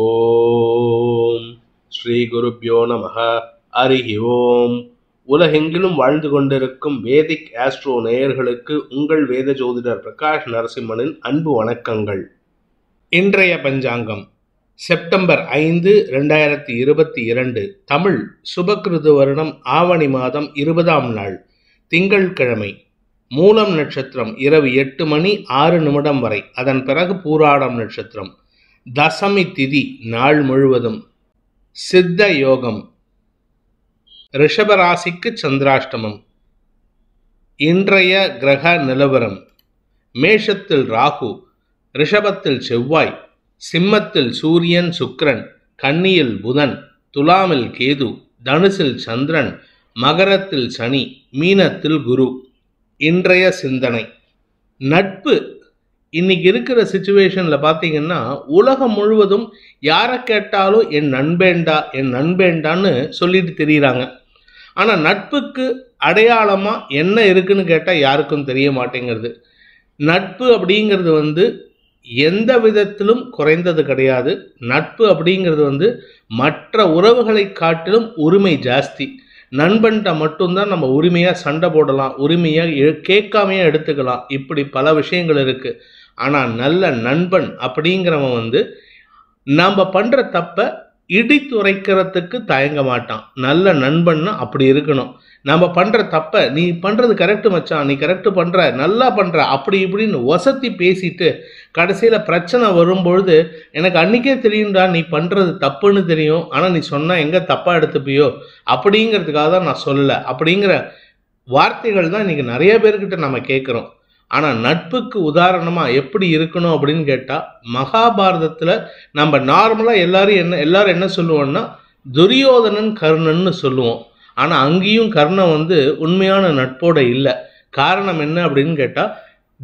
ஓம் ஸ்ரீ குருப்பியோ நம அருகி ஓம் உலகெங்கிலும் வாழ்ந்து கொண்டிருக்கும் வேதிக் ஆஸ்ட்ரோ நேயர்களுக்கு உங்கள் வேத ஜோதிடர் பிரகாஷ் நரசிம்மனின் அன்பு வணக்கங்கள் இன்றைய பஞ்சாங்கம் செப்டம்பர் ஐந்து ரெண்டாயிரத்தி இருபத்தி இரண்டு தமிழ் சுபகிருது வருடம் ஆவணி மாதம் இருபதாம் நாள் திங்கள்கிழமை மூலம் நட்சத்திரம் இரவு எட்டு மணி ஆறு நிமிடம் வரை அதன் பிறகு பூராடம் நட்சத்திரம் தசமி திதி நாள் முழுவதும் சித்த யோகம் ரிஷபராசிக்கு சந்திராஷ்டமம் இன்றைய கிரக நிலவரம் மேஷத்தில் ராகு ரிஷபத்தில் செவ்வாய் சிம்மத்தில் சூரியன் சுக்கிரன் கன்னியில் புதன் துலாமில் கேது தனுசில் சந்திரன் மகரத்தில் சனி மீனத்தில் குரு இன்றைய சிந்தனை நட்பு இன்னைக்கு இருக்கிற சுச்சுவேஷனில் பார்த்தீங்கன்னா உலகம் முழுவதும் யாரை கேட்டாலும் என் நண்பேண்டா என் நண்பேண்டான்னு சொல்லிட்டு தெரியுறாங்க ஆனால் நட்புக்கு அடையாளமாக என்ன இருக்குன்னு கேட்டால் யாருக்கும் தெரிய மாட்டேங்கிறது நட்பு அப்படிங்கிறது வந்து எந்த விதத்திலும் குறைந்தது கிடையாது நட்பு அப்படிங்கிறது வந்து மற்ற உறவுகளை காட்டிலும் உரிமை ஜாஸ்தி நண்பன்ட்ட மட்டும்தான் நம்ம உரிமையாக சண்டை போடலாம் உரிமையாக கேட்காமையாக எடுத்துக்கலாம் இப்படி பல விஷயங்கள் இருக்குது ஆனால் நல்ல நண்பன் அப்படிங்கிறவன் வந்து நம்ம பண்ணுற தப்பை இடித்துரைக்கிறதுக்கு தயங்க மாட்டான் நல்ல நண்பன்னு அப்படி இருக்கணும் நம்ம பண்ணுற தப்பை நீ பண்ணுறது கரெக்டு மச்சான் நீ கரெக்டு பண்ணுற நல்லா பண்ணுற அப்படி இப்படின்னு வசத்தி பேசிட்டு கடைசியில் பிரச்சனை வரும்பொழுது எனக்கு அன்றைக்கே தெரியும்டா நீ பண்ணுறது தப்புன்னு தெரியும் ஆனால் நீ சொன்னால் எங்கே தப்பாக எடுத்துப்பியோ அப்படிங்கிறதுக்காக தான் நான் சொல்லலை அப்படிங்கிற வார்த்தைகள் தான் இன்றைக்கி நிறைய பேர்கிட்ட நம்ம கேட்குறோம் ஆனால் நட்புக்கு உதாரணமாக எப்படி இருக்கணும் அப்படின்னு கேட்டால் மகாபாரதத்தில் நம்ம நார்மலாக எல்லாரும் என்ன எல்லாரும் என்ன சொல்லுவோம்னா துரியோதனன் கர்ணன்னு சொல்லுவோம் ஆனால் அங்கேயும் கர்ணன் வந்து உண்மையான நட்போட இல்லை காரணம் என்ன அப்படின்னு கேட்டால்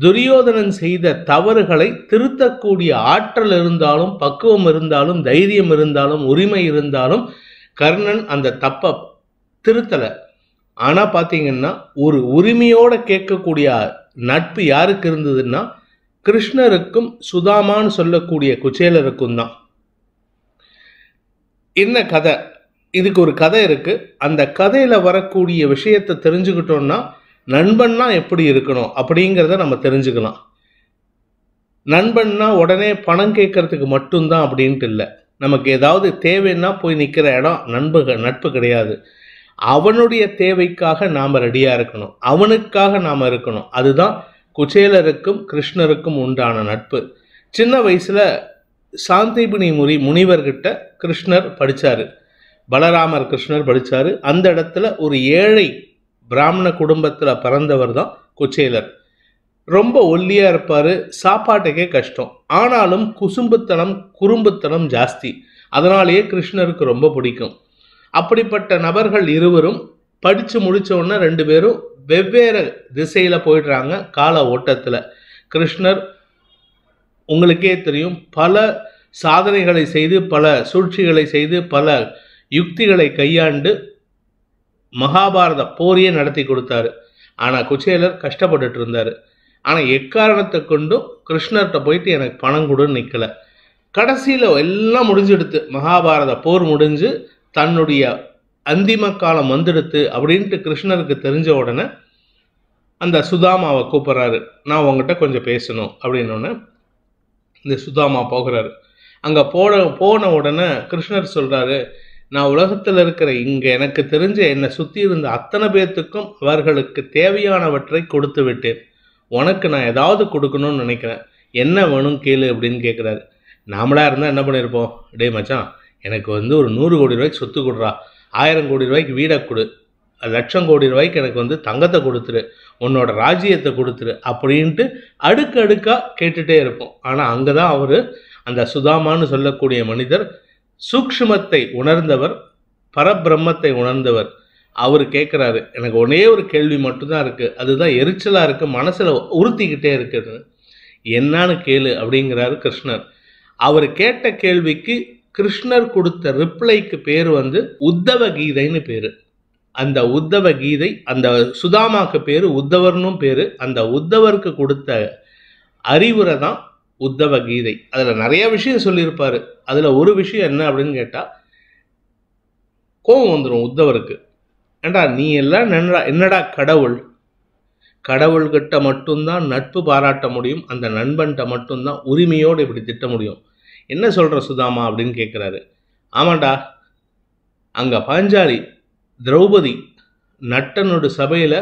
துரியோதனன் செய்த தவறுகளை திருத்தக்கூடிய ஆற்றல் இருந்தாலும் பக்குவம் இருந்தாலும் தைரியம் இருந்தாலும் உரிமை இருந்தாலும் கர்ணன் அந்த தப்பை திருத்தலை ஆனால் பார்த்தீங்கன்னா ஒரு உரிமையோடு கேட்கக்கூடிய நட்பு யாருக்கு இருந்ததுன்னா கிருஷ்ணருக்கும் சுதாமான்னு சொல்லக்கூடிய குச்சேலருக்கும் தான் என்ன கதை இதுக்கு ஒரு கதை இருக்குது அந்த கதையில் வரக்கூடிய விஷயத்தை தெரிஞ்சுக்கிட்டோம்னா நண்பன்னா எப்படி இருக்கணும் அப்படிங்கிறத நம்ம தெரிஞ்சுக்கலாம் நண்பன்னா உடனே பணம் கேட்கறதுக்கு மட்டும்தான் அப்படின்ட்டு இல்லை நமக்கு ஏதாவது தேவைன்னா போய் நிற்கிற இடம் நண்பு நட்பு கிடையாது அவனுடைய தேவைக்காக நாம் ரெடியாக இருக்கணும் அவனுக்காக நாம் இருக்கணும் அதுதான் குச்சேலருக்கும் கிருஷ்ணருக்கும் உண்டான நட்பு சின்ன வயசில் சாந்திபினி முறி முனிவர்கிட்ட கிருஷ்ணர் படித்தார் பலராமர் கிருஷ்ணர் படித்தார் அந்த இடத்துல ஒரு ஏழை பிராமண குடும்பத்தில் பிறந்தவர் தான் குச்சேலர் ரொம்ப ஒல்லியாக இருப்பார் சாப்பாட்டுக்கே கஷ்டம் ஆனாலும் குசும்புத்தனம் குறும்புத்தனம் ஜாஸ்தி அதனாலேயே கிருஷ்ணருக்கு ரொம்ப பிடிக்கும் அப்படிப்பட்ட நபர்கள் இருவரும் படித்து முடித்தோடனே ரெண்டு பேரும் வெவ்வேறு திசையில் போயிடுறாங்க கால ஓட்டத்தில் கிருஷ்ணர் உங்களுக்கே தெரியும் பல சாதனைகளை செய்து பல சூழ்ச்சிகளை செய்து பல யுக்திகளை கையாண்டு மகாபாரத போரியே நடத்தி கொடுத்தாரு ஆனால் குச்சேலர் கஷ்டப்பட்டுட்டு இருந்தார் ஆனால் எக்காரணத்தை கொண்டும் கிருஷ்ணர்கிட்ட போயிட்டு எனக்கு பணம் கொடுன்னு நிற்கலை கடைசியில் எல்லாம் முடிஞ்செடுத்து மகாபாரத போர் முடிஞ்சு தன்னுடைய அந்திம காலம் வந்துடுத்து அப்படின்ட்டு கிருஷ்ணருக்கு தெரிஞ்ச உடனே அந்த சுதாமாவை கூப்பிட்றாரு நான் உங்ககிட்ட கொஞ்சம் பேசணும் அப்படின்னோடனே இந்த சுதாமா போகிறாரு அங்கே போன போன உடனே கிருஷ்ணர் சொல்கிறாரு நான் உலகத்தில் இருக்கிற இங்கே எனக்கு தெரிஞ்ச என்னை சுற்றி இருந்த அத்தனை பேர்த்துக்கும் அவர்களுக்கு தேவையானவற்றை கொடுத்து விட்டேன் உனக்கு நான் ஏதாவது கொடுக்கணும்னு நினைக்கிறேன் என்ன வேணும் கேளு அப்படின்னு கேட்குறாரு நாமளாக இருந்தால் என்ன பண்ணியிருப்போம் டே மச்சான் எனக்கு வந்து ஒரு நூறு கோடி ரூபாய்க்கு சொத்து கொடுறா ஆயிரம் கோடி ரூபாய்க்கு வீடை கொடு லட்சம் கோடி ரூபாய்க்கு எனக்கு வந்து தங்கத்தை கொடுத்துரு உன்னோட ராஜ்யத்தை கொடுத்துரு அப்படின்ட்டு அடுக்கடுக்காக கேட்டுகிட்டே இருப்போம் ஆனால் அங்கே தான் அவர் அந்த சுதாமான்னு சொல்லக்கூடிய மனிதர் சூக்ஷ்மத்தை உணர்ந்தவர் பரபிரம்மத்தை உணர்ந்தவர் அவர் கேட்குறாரு எனக்கு ஒரே ஒரு கேள்வி மட்டும்தான் இருக்குது அதுதான் எரிச்சலாக இருக்குது மனசில் உறுத்திக்கிட்டே இருக்குது என்னான்னு கேளு அப்படிங்கிறாரு கிருஷ்ணர் அவர் கேட்ட கேள்விக்கு கிருஷ்ணர் கொடுத்த ரிப்ளைக்கு பேர் வந்து உத்தவ கீதைன்னு பேர் அந்த உத்தவ கீதை அந்த சுதாமாக்கு பேர் உத்தவர்னும் பேர் அந்த உத்தவருக்கு கொடுத்த அறிவுரை தான் உத்தவ கீதை அதில் நிறைய விஷயம் சொல்லியிருப்பார் அதில் ஒரு விஷயம் என்ன அப்படின்னு கேட்டால் கோபம் வந்துடும் உத்தவருக்கு ஏண்டா நீ எல்லாம் என்னடா என்னடா கடவுள் கடவுள்கிட்ட மட்டும்தான் நட்பு பாராட்ட முடியும் அந்த நண்பன்கிட்ட மட்டும்தான் உரிமையோடு இப்படி திட்ட முடியும் என்ன சொல்கிற சுதாமா அப்படின்னு கேட்குறாரு ஆமாண்டா அங்கே பாஞ்சாலி திரௌபதி நட்டனோட சபையில்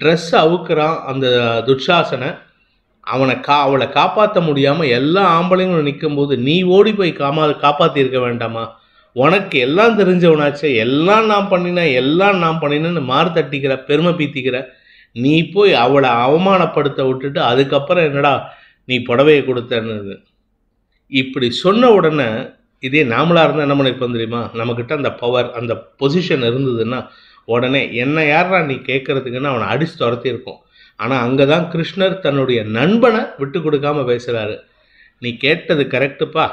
ட்ரெஸ் அவுக்குறான் அந்த துட்சாசனை அவனை கா அவளை காப்பாற்ற முடியாமல் எல்லா ஆம்பளைங்களும் நிற்கும்போது நீ ஓடி போய் காமா காப்பாற்றிருக்க வேண்டாமா உனக்கு எல்லாம் தெரிஞ்சவனாச்சே எல்லாம் நான் பண்ணினேன் எல்லாம் நான் பண்ணினேன்னு மாறு தட்டிக்கிற பெருமை பீத்திக்கிற நீ போய் அவளை அவமானப்படுத்த விட்டுட்டு அதுக்கப்புறம் என்னடா நீ புடவையை கொடுத்தன்னு இப்படி சொன்ன உடனே இதே நாமளாக இருந்தால் என்ன பண்ணி தெரியுமா நம்மக்கிட்ட அந்த பவர் அந்த பொசிஷன் இருந்ததுன்னா உடனே என்ன யாரா நீ கேட்குறதுக்குன்னு அவனை அடிச்சு துரத்தியிருக்கோம் ஆனால் அங்கே தான் கிருஷ்ணர் தன்னுடைய நண்பனை விட்டு கொடுக்காமல் பேசுகிறாரு நீ கேட்டது கரெக்டுப்பா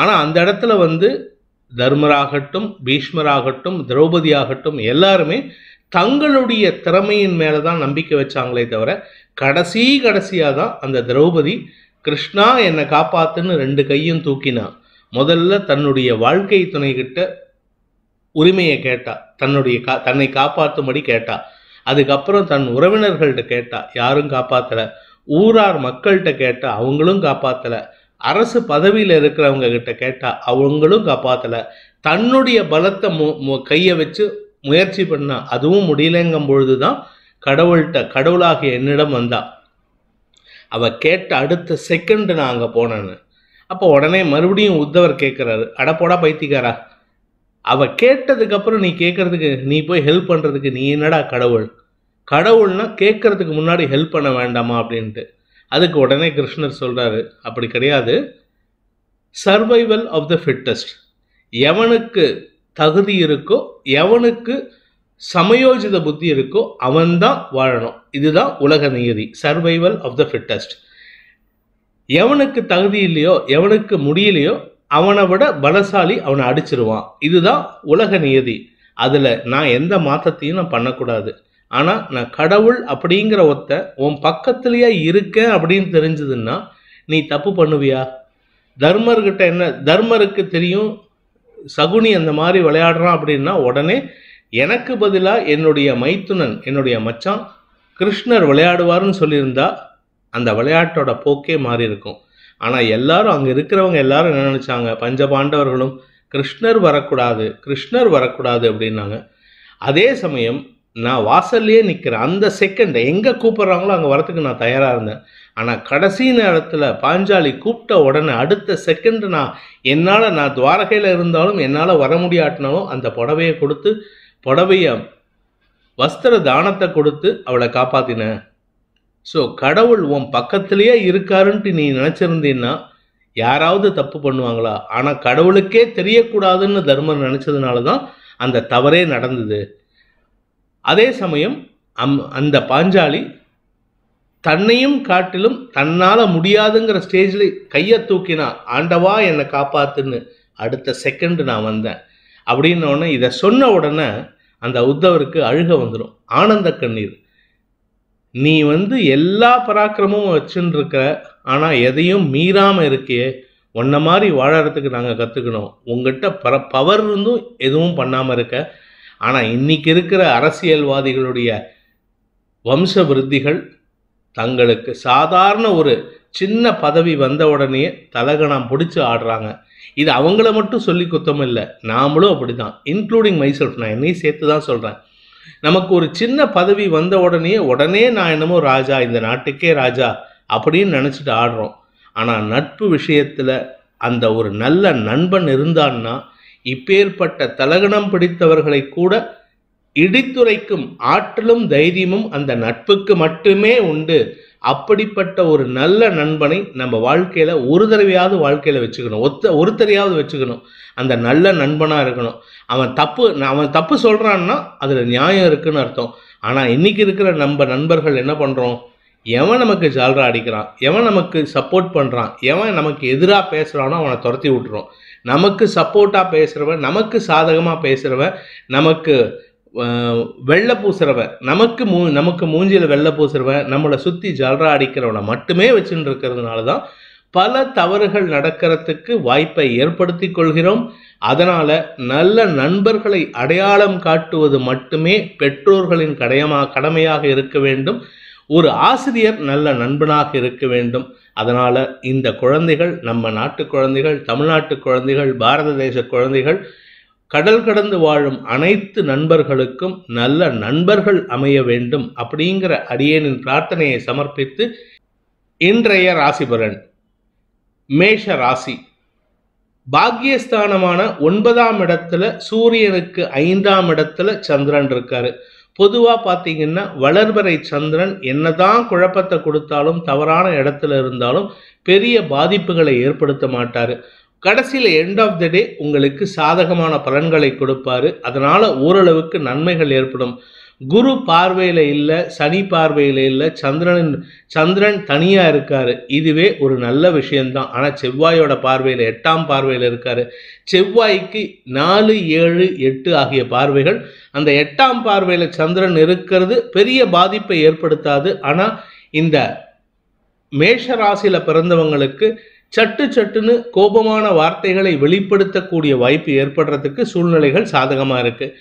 ஆனால் அந்த இடத்துல வந்து தர்மராகட்டும் பீஷ்மராகட்டும் திரௌபதி ஆகட்டும் எல்லாருமே தங்களுடைய திறமையின் மேலே தான் நம்பிக்கை வச்சாங்களே தவிர கடைசி கடைசியாக தான் அந்த திரௌபதி கிருஷ்ணா என்னை காப்பாத்துன்னு ரெண்டு கையும் தூக்கினான் முதல்ல தன்னுடைய வாழ்க்கை கிட்ட உரிமையை கேட்டா தன்னுடைய கா தன்னை காப்பாற்றும்படி கேட்டா அதுக்கப்புறம் தன் உறவினர்கள்ட்ட கேட்டா யாரும் காப்பாற்றலை ஊரார் மக்கள்கிட்ட கேட்டா அவங்களும் காப்பாற்றலை அரசு பதவியில் இருக்கிறவங்க கிட்ட கேட்டா அவங்களும் காப்பாற்றலை தன்னுடைய பலத்தை மு கையை வச்சு முயற்சி பண்ணா அதுவும் முடியலங்கும் பொழுது தான் கடவுள்கிட்ட கடவுளாகிய என்னிடம் வந்தான் அவள் கேட்ட அடுத்த செகண்டு நான் அங்கே போனேன்னு அப்போ உடனே மறுபடியும் உத்தவர் கேட்குறாரு அடப்போடா பைத்திக்காரா அவள் கேட்டதுக்கப்புறம் நீ கேட்குறதுக்கு நீ போய் ஹெல்ப் பண்ணுறதுக்கு நீ என்னடா கடவுள் கடவுள்னா கேட்கறதுக்கு முன்னாடி ஹெல்ப் பண்ண வேண்டாமா அப்படின்ட்டு அதுக்கு உடனே கிருஷ்ணர் சொல்கிறாரு அப்படி கிடையாது சர்வைவல் ஆஃப் த ஃபிட்டஸ்ட் எவனுக்கு தகுதி இருக்கோ எவனுக்கு சமயோஜித புத்தி இருக்கோ அவன்தான் வாழணும் இதுதான் உலக நியதி சர்வைவல் ஆஃப் த ஃபிட்டஸ்ட் எவனுக்கு தகுதி இல்லையோ எவனுக்கு முடியலையோ அவனை விட பலசாலி அவனை அடிச்சிருவான் இதுதான் உலக நியதி அதில் நான் எந்த மாற்றத்தையும் நான் பண்ணக்கூடாது ஆனால் நான் கடவுள் அப்படிங்கிற ஒத்த உன் பக்கத்துலேயே இருக்கேன் அப்படின்னு தெரிஞ்சதுன்னா நீ தப்பு பண்ணுவியா தர்மர்கிட்ட என்ன தர்மருக்கு தெரியும் சகுனி அந்த மாதிரி விளையாடுறான் அப்படின்னா உடனே எனக்கு பதிலாக என்னுடைய மைத்துனன் என்னுடைய மச்சான் கிருஷ்ணர் விளையாடுவார்னு சொல்லியிருந்தா அந்த விளையாட்டோட போக்கே மாறி இருக்கும் ஆனால் எல்லாரும் அங்கே இருக்கிறவங்க எல்லாரும் என்ன நினச்சாங்க பஞ்ச பாண்டவர்களும் கிருஷ்ணர் வரக்கூடாது கிருஷ்ணர் வரக்கூடாது அப்படின்னாங்க அதே சமயம் நான் வாசல்லையே நிற்கிறேன் அந்த செகண்ட் எங்கே கூப்பிட்றாங்களோ அங்கே வரத்துக்கு நான் தயாராக இருந்தேன் ஆனால் கடைசி நேரத்தில் பாஞ்சாலி கூப்பிட்ட உடனே அடுத்த செகண்ட் நான் என்னால் நான் துவாரகையில் இருந்தாலும் என்னால் வர முடியாட்டினாலும் அந்த புடவையை கொடுத்து புடவைய வஸ்திர தானத்தை கொடுத்து அவளை காப்பாத்தின ஸோ கடவுள் உன் பக்கத்திலேயே இருக்காருன்ட்டு நீ நினச்சிருந்தீன்னா யாராவது தப்பு பண்ணுவாங்களா ஆனால் கடவுளுக்கே தெரியக்கூடாதுன்னு தர்மர் நினச்சதுனால தான் அந்த தவறே நடந்தது அதே சமயம் அம் அந்த பாஞ்சாலி தன்னையும் காட்டிலும் தன்னால் முடியாதுங்கிற ஸ்டேஜில் கையை தூக்கினா ஆண்டவா என்னை காப்பாத்துன்னு அடுத்த செகண்ட் நான் வந்தேன் அப்படின்னோடனே இதை சொன்ன உடனே அந்த உத்தவருக்கு அழுக வந்துடும் ஆனந்த கண்ணீர் நீ வந்து எல்லா பராக்கிரமும் வச்சுன்னு இருக்க ஆனால் எதையும் மீறாமல் இருக்கே உன்ன மாதிரி வாழறதுக்கு நாங்கள் கற்றுக்கணும் உங்ககிட்ட பர பவர் இருந்தும் எதுவும் பண்ணாமல் இருக்க ஆனால் இன்றைக்கி இருக்கிற அரசியல்வாதிகளுடைய வம்ச விருத்திகள் தங்களுக்கு சாதாரண ஒரு சின்ன பதவி வந்த உடனே தலகணம் பிடிச்சி ஆடுறாங்க இது அவங்கள மட்டும் சொல்லி குத்தம் இல்லை நாமளும் அப்படி தான் இன்க்ளூடிங் மைசெல்ஃப் நான் என்னையும் சேர்த்து தான் சொல்கிறேன் நமக்கு ஒரு சின்ன பதவி வந்த உடனே உடனே நான் என்னமோ ராஜா இந்த நாட்டுக்கே ராஜா அப்படின்னு நினச்சிட்டு ஆடுறோம் ஆனால் நட்பு விஷயத்தில் அந்த ஒரு நல்ல நண்பன் இருந்தான்னா இப்பேற்பட்ட தலகணம் பிடித்தவர்களை கூட இடித்துரைக்கும் ஆற்றலும் தைரியமும் அந்த நட்புக்கு மட்டுமே உண்டு அப்படிப்பட்ட ஒரு நல்ல நண்பனை நம்ம வாழ்க்கையில் ஒரு தடவையாவது வாழ்க்கையில் வச்சுக்கணும் ஒத்த ஒருத்தரையாவது வச்சுக்கணும் அந்த நல்ல நண்பனாக இருக்கணும் அவன் தப்பு அவன் தப்பு சொல்கிறான்னா அதில் நியாயம் இருக்குன்னு அர்த்தம் ஆனால் இன்றைக்கி இருக்கிற நம்ம நண்பர்கள் என்ன பண்ணுறோம் எவன் நமக்கு ஜால்ரா அடிக்கிறான் எவன் நமக்கு சப்போர்ட் பண்ணுறான் எவன் நமக்கு எதிராக பேசுகிறானோ அவனை துரத்தி விட்டுறோம் நமக்கு சப்போர்ட்டாக பேசுகிறவன் நமக்கு சாதகமாக பேசுகிறவன் நமக்கு வெள்ளை பூசுறவன் நமக்கு மூ நமக்கு மூஞ்சியில் வெள்ளை பூசுறவன் நம்மளை சுற்றி ஜல்ரா அடிக்கிறவனை மட்டுமே வச்சுட்டு இருக்கிறதுனால தான் பல தவறுகள் நடக்கிறதுக்கு வாய்ப்பை ஏற்படுத்தி கொள்கிறோம் அதனால் நல்ல நண்பர்களை அடையாளம் காட்டுவது மட்டுமே பெற்றோர்களின் கடையமா கடமையாக இருக்க வேண்டும் ஒரு ஆசிரியர் நல்ல நண்பனாக இருக்க வேண்டும் அதனால் இந்த குழந்தைகள் நம்ம நாட்டு குழந்தைகள் தமிழ்நாட்டு குழந்தைகள் பாரத தேச குழந்தைகள் கடல் கடந்து வாழும் அனைத்து நண்பர்களுக்கும் நல்ல நண்பர்கள் அமைய வேண்டும் அப்படிங்கிற அடியேனின் பிரார்த்தனையை சமர்ப்பித்து இன்றைய ராசிபரன் மேஷ ராசி பாக்யஸ்தானமான ஒன்பதாம் இடத்துல சூரியனுக்கு ஐந்தாம் இடத்துல சந்திரன் இருக்காரு பொதுவாக பார்த்தீங்கன்னா வளர்பறை சந்திரன் என்னதான் குழப்பத்தை கொடுத்தாலும் தவறான இடத்துல இருந்தாலும் பெரிய பாதிப்புகளை ஏற்படுத்த மாட்டார் கடைசியில் எண்ட் ஆஃப் த டே உங்களுக்கு சாதகமான பலன்களை கொடுப்பாரு அதனால் ஓரளவுக்கு நன்மைகள் ஏற்படும் குரு பார்வையில் இல்லை சனி பார்வையில் இல்லை சந்திரன் சந்திரன் தனியாக இருக்கார் இதுவே ஒரு நல்ல விஷயந்தான் ஆனால் செவ்வாயோட பார்வையில் எட்டாம் பார்வையில் இருக்கார் செவ்வாய்க்கு நாலு ஏழு எட்டு ஆகிய பார்வைகள் அந்த எட்டாம் பார்வையில் சந்திரன் இருக்கிறது பெரிய பாதிப்பை ஏற்படுத்தாது ஆனால் இந்த மேஷ ராசியில் பிறந்தவங்களுக்கு சட்டு சட்டுன்னு கோபமான வார்த்தைகளை வெளிப்படுத்தக்கூடிய வாய்ப்பு ஏற்படுறதுக்கு சூழ்நிலைகள் சாதகமாக இருக்குது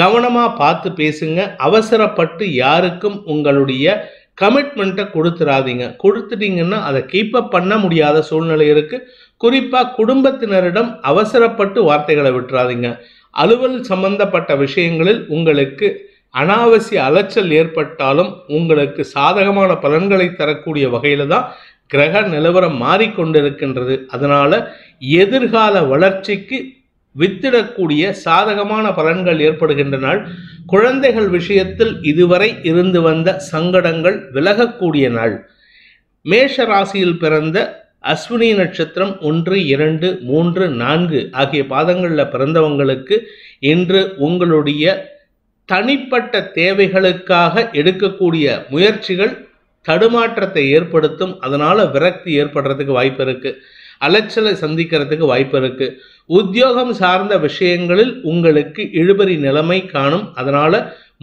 கவனமாக பார்த்து பேசுங்க அவசரப்பட்டு யாருக்கும் உங்களுடைய கமிட்மெண்ட்டை கொடுத்துடாதீங்க கொடுத்துட்டீங்கன்னா அதை கீப்பப் பண்ண முடியாத சூழ்நிலை இருக்குது குறிப்பாக குடும்பத்தினரிடம் அவசரப்பட்டு வார்த்தைகளை விட்டுறாதீங்க அலுவல் சம்பந்தப்பட்ட விஷயங்களில் உங்களுக்கு அனாவசிய அலைச்சல் ஏற்பட்டாலும் உங்களுக்கு சாதகமான பலன்களை தரக்கூடிய வகையில் தான் கிரக நிலவரம் மாறிக்கொண்டிருக்கின்றது அதனால் எதிர்கால வளர்ச்சிக்கு வித்திடக்கூடிய சாதகமான பலன்கள் ஏற்படுகின்றன குழந்தைகள் விஷயத்தில் இதுவரை இருந்து வந்த சங்கடங்கள் விலகக்கூடிய நாள் மேஷ ராசியில் பிறந்த அஸ்வினி நட்சத்திரம் ஒன்று இரண்டு மூன்று நான்கு ஆகிய பாதங்களில் பிறந்தவங்களுக்கு இன்று உங்களுடைய தனிப்பட்ட தேவைகளுக்காக எடுக்கக்கூடிய முயற்சிகள் தடுமாற்றத்தை ஏற்படுத்தும் அதனால் விரக்தி ஏற்படுறதுக்கு வாய்ப்பு இருக்குது அலைச்சலை சந்திக்கிறதுக்கு வாய்ப்பு இருக்குது உத்தியோகம் சார்ந்த விஷயங்களில் உங்களுக்கு இழுபறி நிலைமை காணும் அதனால்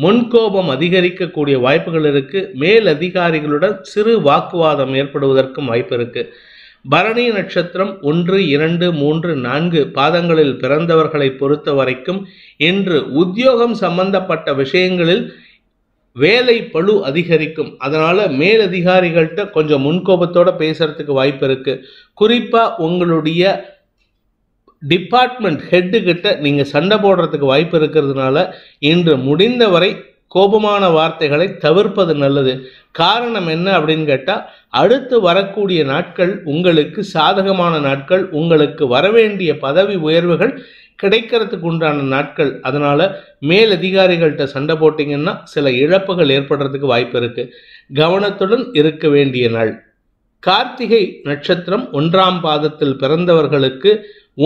முன்கோபம் அதிகரிக்கக்கூடிய வாய்ப்புகள் இருக்குது மேல் அதிகாரிகளுடன் சிறு வாக்குவாதம் ஏற்படுவதற்கும் வாய்ப்பு இருக்குது பரணி நட்சத்திரம் ஒன்று இரண்டு மூன்று நான்கு பாதங்களில் பிறந்தவர்களை பொறுத்த வரைக்கும் இன்று உத்தியோகம் சம்பந்தப்பட்ட விஷயங்களில் வேலை பழு அதிகரிக்கும் அதனால் மேலதிகாரிகள்கிட்ட கொஞ்சம் முன்கோபத்தோடு பேசுகிறதுக்கு வாய்ப்பு இருக்குது குறிப்பாக உங்களுடைய டிபார்ட்மெண்ட் ஹெட்டுக்கிட்ட நீங்கள் சண்டை போடுறதுக்கு வாய்ப்பு இருக்கிறதுனால இன்று முடிந்தவரை கோபமான வார்த்தைகளை தவிர்ப்பது நல்லது காரணம் என்ன அப்படின்னு கேட்டால் அடுத்து வரக்கூடிய நாட்கள் உங்களுக்கு சாதகமான நாட்கள் உங்களுக்கு வரவேண்டிய பதவி உயர்வுகள் கிடைக்கிறதுக்கு உண்டான நாட்கள் அதனால் மேல் அதிகாரிகள்கிட்ட சண்டை போட்டிங்கன்னா சில இழப்புகள் ஏற்படுறதுக்கு வாய்ப்பு இருக்குது கவனத்துடன் இருக்க வேண்டிய நாள் கார்த்திகை நட்சத்திரம் ஒன்றாம் பாதத்தில் பிறந்தவர்களுக்கு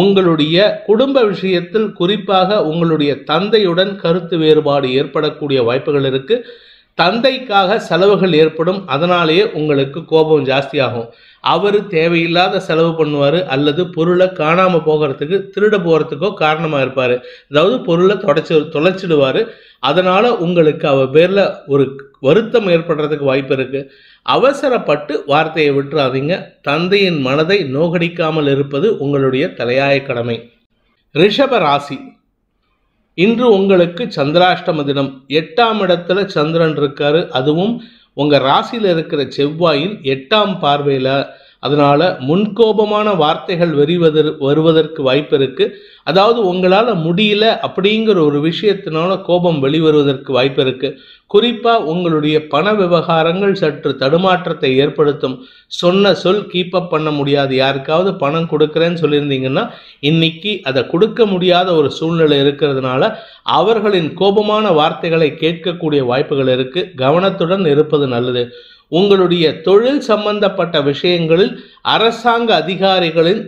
உங்களுடைய குடும்ப விஷயத்தில் குறிப்பாக உங்களுடைய தந்தையுடன் கருத்து வேறுபாடு ஏற்படக்கூடிய வாய்ப்புகள் இருக்குது தந்தைக்காக செலவுகள் ஏற்படும் அதனாலேயே உங்களுக்கு கோபம் ஜாஸ்தியாகும் அவர் தேவையில்லாத செலவு பண்ணுவார் அல்லது பொருளை காணாமல் போகிறதுக்கு திருட போகிறதுக்கோ காரணமாக இருப்பார் அதாவது பொருளை தொடச்சி தொலைச்சிடுவார் அதனால் உங்களுக்கு அவர் பேரில் ஒரு வருத்தம் ஏற்படுறதுக்கு வாய்ப்பு இருக்குது அவசரப்பட்டு வார்த்தையை விட்டுறாதீங்க தந்தையின் மனதை நோகடிக்காமல் இருப்பது உங்களுடைய தலையாய கடமை ரிஷப ராசி இன்று உங்களுக்கு சந்திராஷ்டம தினம் எட்டாம் இடத்துல சந்திரன் இருக்காரு அதுவும் உங்கள் ராசியில் இருக்கிற செவ்வாயின் எட்டாம் பார்வையில் அதனால முன்கோபமான வார்த்தைகள் வெறிவதற் வருவதற்கு வாய்ப்பு இருக்கு அதாவது உங்களால் முடியல அப்படிங்கிற ஒரு விஷயத்தினால கோபம் வெளிவருவதற்கு வாய்ப்பு இருக்கு குறிப்பா உங்களுடைய பண விவகாரங்கள் சற்று தடுமாற்றத்தை ஏற்படுத்தும் சொன்ன சொல் கீப்பப் பண்ண முடியாது யாருக்காவது பணம் கொடுக்குறேன்னு சொல்லியிருந்தீங்கன்னா இன்னைக்கு அதை கொடுக்க முடியாத ஒரு சூழ்நிலை இருக்கிறதுனால அவர்களின் கோபமான வார்த்தைகளை கேட்கக்கூடிய வாய்ப்புகள் இருக்கு கவனத்துடன் இருப்பது நல்லது உங்களுடைய தொழில் சம்பந்தப்பட்ட விஷயங்களில் அரசாங்க அதிகாரிகளின்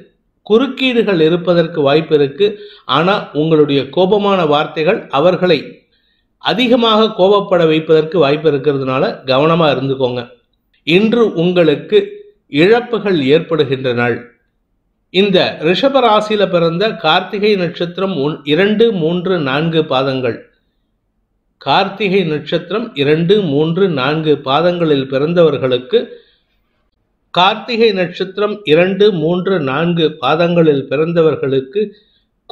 குறுக்கீடுகள் இருப்பதற்கு வாய்ப்பு இருக்கு ஆனால் உங்களுடைய கோபமான வார்த்தைகள் அவர்களை அதிகமாக கோபப்பட வைப்பதற்கு வாய்ப்பு இருக்கிறதுனால கவனமாக இருந்துக்கோங்க இன்று உங்களுக்கு இழப்புகள் ஏற்படுகின்ற நாள் இந்த ரிஷபராசியில் பிறந்த கார்த்திகை நட்சத்திரம் ஒன் இரண்டு மூன்று நான்கு பாதங்கள் கார்த்திகை நட்சத்திரம் இரண்டு மூன்று நான்கு பாதங்களில் பிறந்தவர்களுக்கு கார்த்திகை நட்சத்திரம் இரண்டு மூன்று நான்கு பாதங்களில் பிறந்தவர்களுக்கு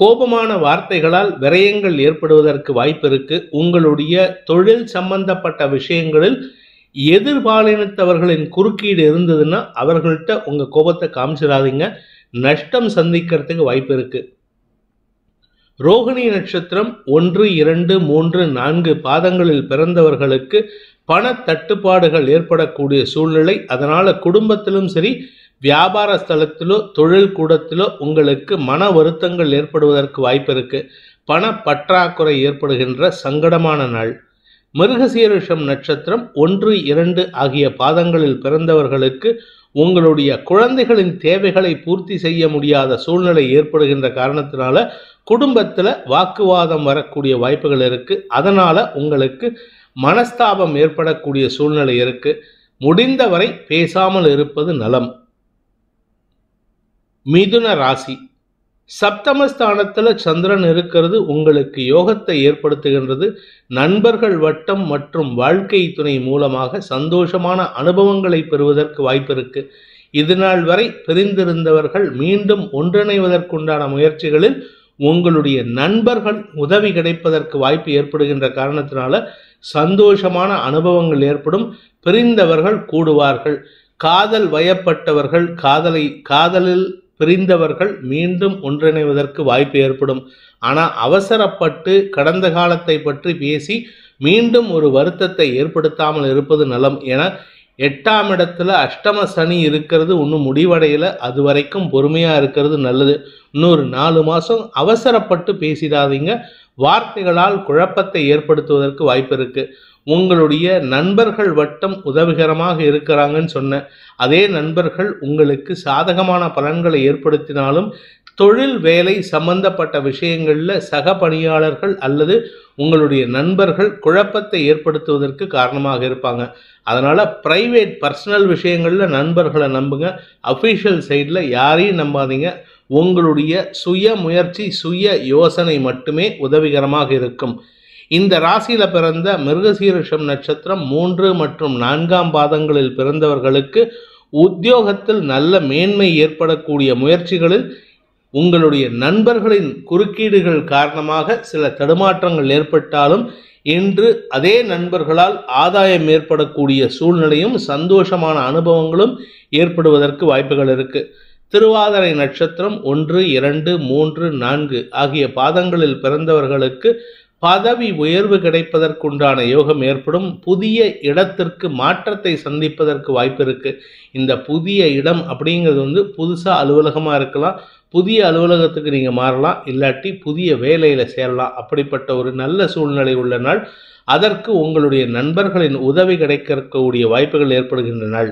கோபமான வார்த்தைகளால் விரயங்கள் ஏற்படுவதற்கு வாய்ப்பிருக்கு உங்களுடைய தொழில் சம்பந்தப்பட்ட விஷயங்களில் எதிர்பாலினத்தவர்களின் குறுக்கீடு இருந்ததுன்னா அவர்கள்ட்ட உங்கள் கோபத்தை காமிச்சிடாதீங்க நஷ்டம் சந்திக்கிறதுக்கு வாய்ப்பு இருக்குது ரோகிணி நட்சத்திரம் ஒன்று இரண்டு மூன்று நான்கு பாதங்களில் பிறந்தவர்களுக்கு பண தட்டுப்பாடுகள் ஏற்படக்கூடிய சூழ்நிலை அதனால் குடும்பத்திலும் சரி வியாபார ஸ்தலத்திலோ தொழில் கூடத்திலோ உங்களுக்கு மன வருத்தங்கள் ஏற்படுவதற்கு வாய்ப்பு இருக்கு பண பற்றாக்குறை ஏற்படுகின்ற சங்கடமான நாள் மிருகசீரிஷம் நட்சத்திரம் ஒன்று இரண்டு ஆகிய பாதங்களில் பிறந்தவர்களுக்கு உங்களுடைய குழந்தைகளின் தேவைகளை பூர்த்தி செய்ய முடியாத சூழ்நிலை ஏற்படுகின்ற காரணத்தினால குடும்பத்தில் வாக்குவாதம் வரக்கூடிய வாய்ப்புகள் இருக்குது அதனால் உங்களுக்கு மனஸ்தாபம் ஏற்படக்கூடிய சூழ்நிலை இருக்குது முடிந்தவரை பேசாமல் இருப்பது நலம் மிதுன ராசி சப்தமஸ்தானத்தில் சந்திரன் இருக்கிறது உங்களுக்கு யோகத்தை ஏற்படுத்துகின்றது நண்பர்கள் வட்டம் மற்றும் வாழ்க்கை துணை மூலமாக சந்தோஷமான அனுபவங்களை பெறுவதற்கு வாய்ப்பு இருக்கு இது வரை பிரிந்திருந்தவர்கள் மீண்டும் ஒன்றிணைவதற்குண்டான முயற்சிகளில் உங்களுடைய நண்பர்கள் உதவி கிடைப்பதற்கு வாய்ப்பு ஏற்படுகின்ற காரணத்தினால சந்தோஷமான அனுபவங்கள் ஏற்படும் பிரிந்தவர்கள் கூடுவார்கள் காதல் வயப்பட்டவர்கள் காதலை காதலில் பிரிந்தவர்கள் மீண்டும் ஒன்றிணைவதற்கு வாய்ப்பு ஏற்படும் ஆனால் அவசரப்பட்டு கடந்த காலத்தை பற்றி பேசி மீண்டும் ஒரு வருத்தத்தை ஏற்படுத்தாமல் இருப்பது நலம் என எட்டாம் இடத்துல அஷ்டம சனி இருக்கிறது ஒன்றும் முடிவடையல அது வரைக்கும் பொறுமையாக இருக்கிறது நல்லது இன்னொரு நாலு மாதம் அவசரப்பட்டு பேசிடாதீங்க வார்த்தைகளால் குழப்பத்தை ஏற்படுத்துவதற்கு வாய்ப்பு இருக்குது உங்களுடைய நண்பர்கள் வட்டம் உதவிகரமாக இருக்கிறாங்கன்னு சொன்னேன் அதே நண்பர்கள் உங்களுக்கு சாதகமான பலன்களை ஏற்படுத்தினாலும் தொழில் வேலை சம்பந்தப்பட்ட விஷயங்களில் சக பணியாளர்கள் அல்லது உங்களுடைய நண்பர்கள் குழப்பத்தை ஏற்படுத்துவதற்கு காரணமாக இருப்பாங்க அதனால் ப்ரைவேட் பர்சனல் விஷயங்களில் நண்பர்களை நம்புங்க அஃபீஷியல் சைடில் யாரையும் நம்பாதீங்க உங்களுடைய சுய முயற்சி சுய யோசனை மட்டுமே உதவிகரமாக இருக்கும் இந்த ராசியில் பிறந்த மிருகசீரிஷம் நட்சத்திரம் மூன்று மற்றும் நான்காம் பாதங்களில் பிறந்தவர்களுக்கு உத்தியோகத்தில் நல்ல மேன்மை ஏற்படக்கூடிய முயற்சிகளில் உங்களுடைய நண்பர்களின் குறுக்கீடுகள் காரணமாக சில தடுமாற்றங்கள் ஏற்பட்டாலும் இன்று அதே நண்பர்களால் ஆதாயம் ஏற்படக்கூடிய சூழ்நிலையும் சந்தோஷமான அனுபவங்களும் ஏற்படுவதற்கு வாய்ப்புகள் இருக்குது திருவாதிரை நட்சத்திரம் ஒன்று இரண்டு மூன்று நான்கு ஆகிய பாதங்களில் பிறந்தவர்களுக்கு பதவி உயர்வு கிடைப்பதற்குண்டான யோகம் ஏற்படும் புதிய இடத்திற்கு மாற்றத்தை சந்திப்பதற்கு வாய்ப்பு இருக்குது இந்த புதிய இடம் அப்படிங்கிறது வந்து புதுசாக அலுவலகமாக இருக்கலாம் புதிய அலுவலகத்துக்கு நீங்கள் மாறலாம் இல்லாட்டி புதிய வேலையில் சேரலாம் அப்படிப்பட்ட ஒரு நல்ல சூழ்நிலை உள்ள நாள் அதற்கு உங்களுடைய நண்பர்களின் உதவி கிடைக்கக்கூடிய வாய்ப்புகள் ஏற்படுகின்ற நாள்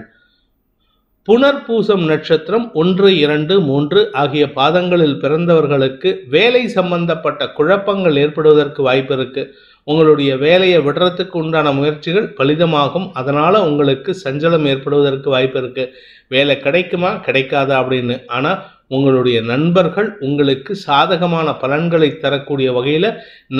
புனர்பூசம் நட்சத்திரம் ஒன்று இரண்டு மூன்று ஆகிய பாதங்களில் பிறந்தவர்களுக்கு வேலை சம்பந்தப்பட்ட குழப்பங்கள் ஏற்படுவதற்கு வாய்ப்பு இருக்கு உங்களுடைய வேலையை விடுறதுக்கு உண்டான முயற்சிகள் பலிதமாகும் அதனால உங்களுக்கு சஞ்சலம் ஏற்படுவதற்கு வாய்ப்பு இருக்கு வேலை கிடைக்குமா கிடைக்காதா அப்படின்னு ஆனால் உங்களுடைய நண்பர்கள் உங்களுக்கு சாதகமான பலன்களை தரக்கூடிய வகையில்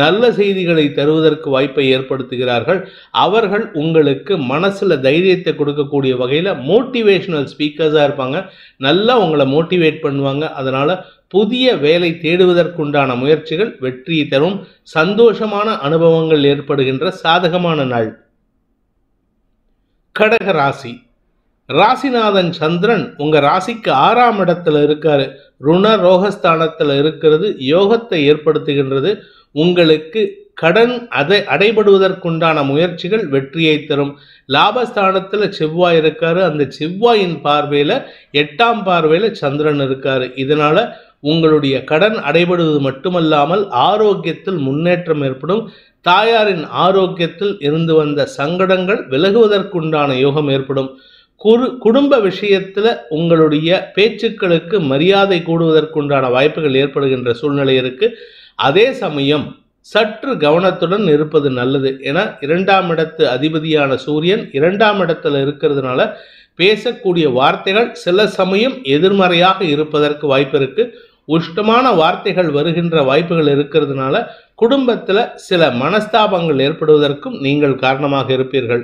நல்ல செய்திகளை தருவதற்கு வாய்ப்பை ஏற்படுத்துகிறார்கள் அவர்கள் உங்களுக்கு மனசில் தைரியத்தை கொடுக்கக்கூடிய வகையில் மோட்டிவேஷனல் ஸ்பீக்கர்ஸாக இருப்பாங்க நல்லா உங்களை மோட்டிவேட் பண்ணுவாங்க அதனால் புதிய வேலை தேடுவதற்குண்டான முயற்சிகள் வெற்றியை தரும் சந்தோஷமான அனுபவங்கள் ஏற்படுகின்ற சாதகமான நாள் கடகராசி ராசிநாதன் சந்திரன் உங்கள் ராசிக்கு ஆறாம் இடத்துல இருக்காரு ருண ரோகஸ்தானத்தில் இருக்கிறது யோகத்தை ஏற்படுத்துகின்றது உங்களுக்கு கடன் அதை அடைபடுவதற்குண்டான முயற்சிகள் வெற்றியை தரும் லாபஸ்தானத்தில் செவ்வாய் இருக்காரு அந்த செவ்வாயின் பார்வையில் எட்டாம் பார்வையில் சந்திரன் இருக்காரு இதனால உங்களுடைய கடன் அடைபடுவது மட்டுமல்லாமல் ஆரோக்கியத்தில் முன்னேற்றம் ஏற்படும் தாயாரின் ஆரோக்கியத்தில் இருந்து வந்த சங்கடங்கள் விலகுவதற்குண்டான யோகம் ஏற்படும் குறு குடும்ப விஷயத்தில் உங்களுடைய பேச்சுக்களுக்கு மரியாதை கூடுவதற்குண்டான வாய்ப்புகள் ஏற்படுகின்ற சூழ்நிலை இருக்குது அதே சமயம் சற்று கவனத்துடன் இருப்பது நல்லது என இரண்டாம் இடத்து அதிபதியான சூரியன் இரண்டாம் இடத்துல இருக்கிறதுனால பேசக்கூடிய வார்த்தைகள் சில சமயம் எதிர்மறையாக இருப்பதற்கு வாய்ப்பு இருக்குது உஷ்டமான வார்த்தைகள் வருகின்ற வாய்ப்புகள் இருக்கிறதுனால குடும்பத்தில் சில மனஸ்தாபங்கள் ஏற்படுவதற்கும் நீங்கள் காரணமாக இருப்பீர்கள்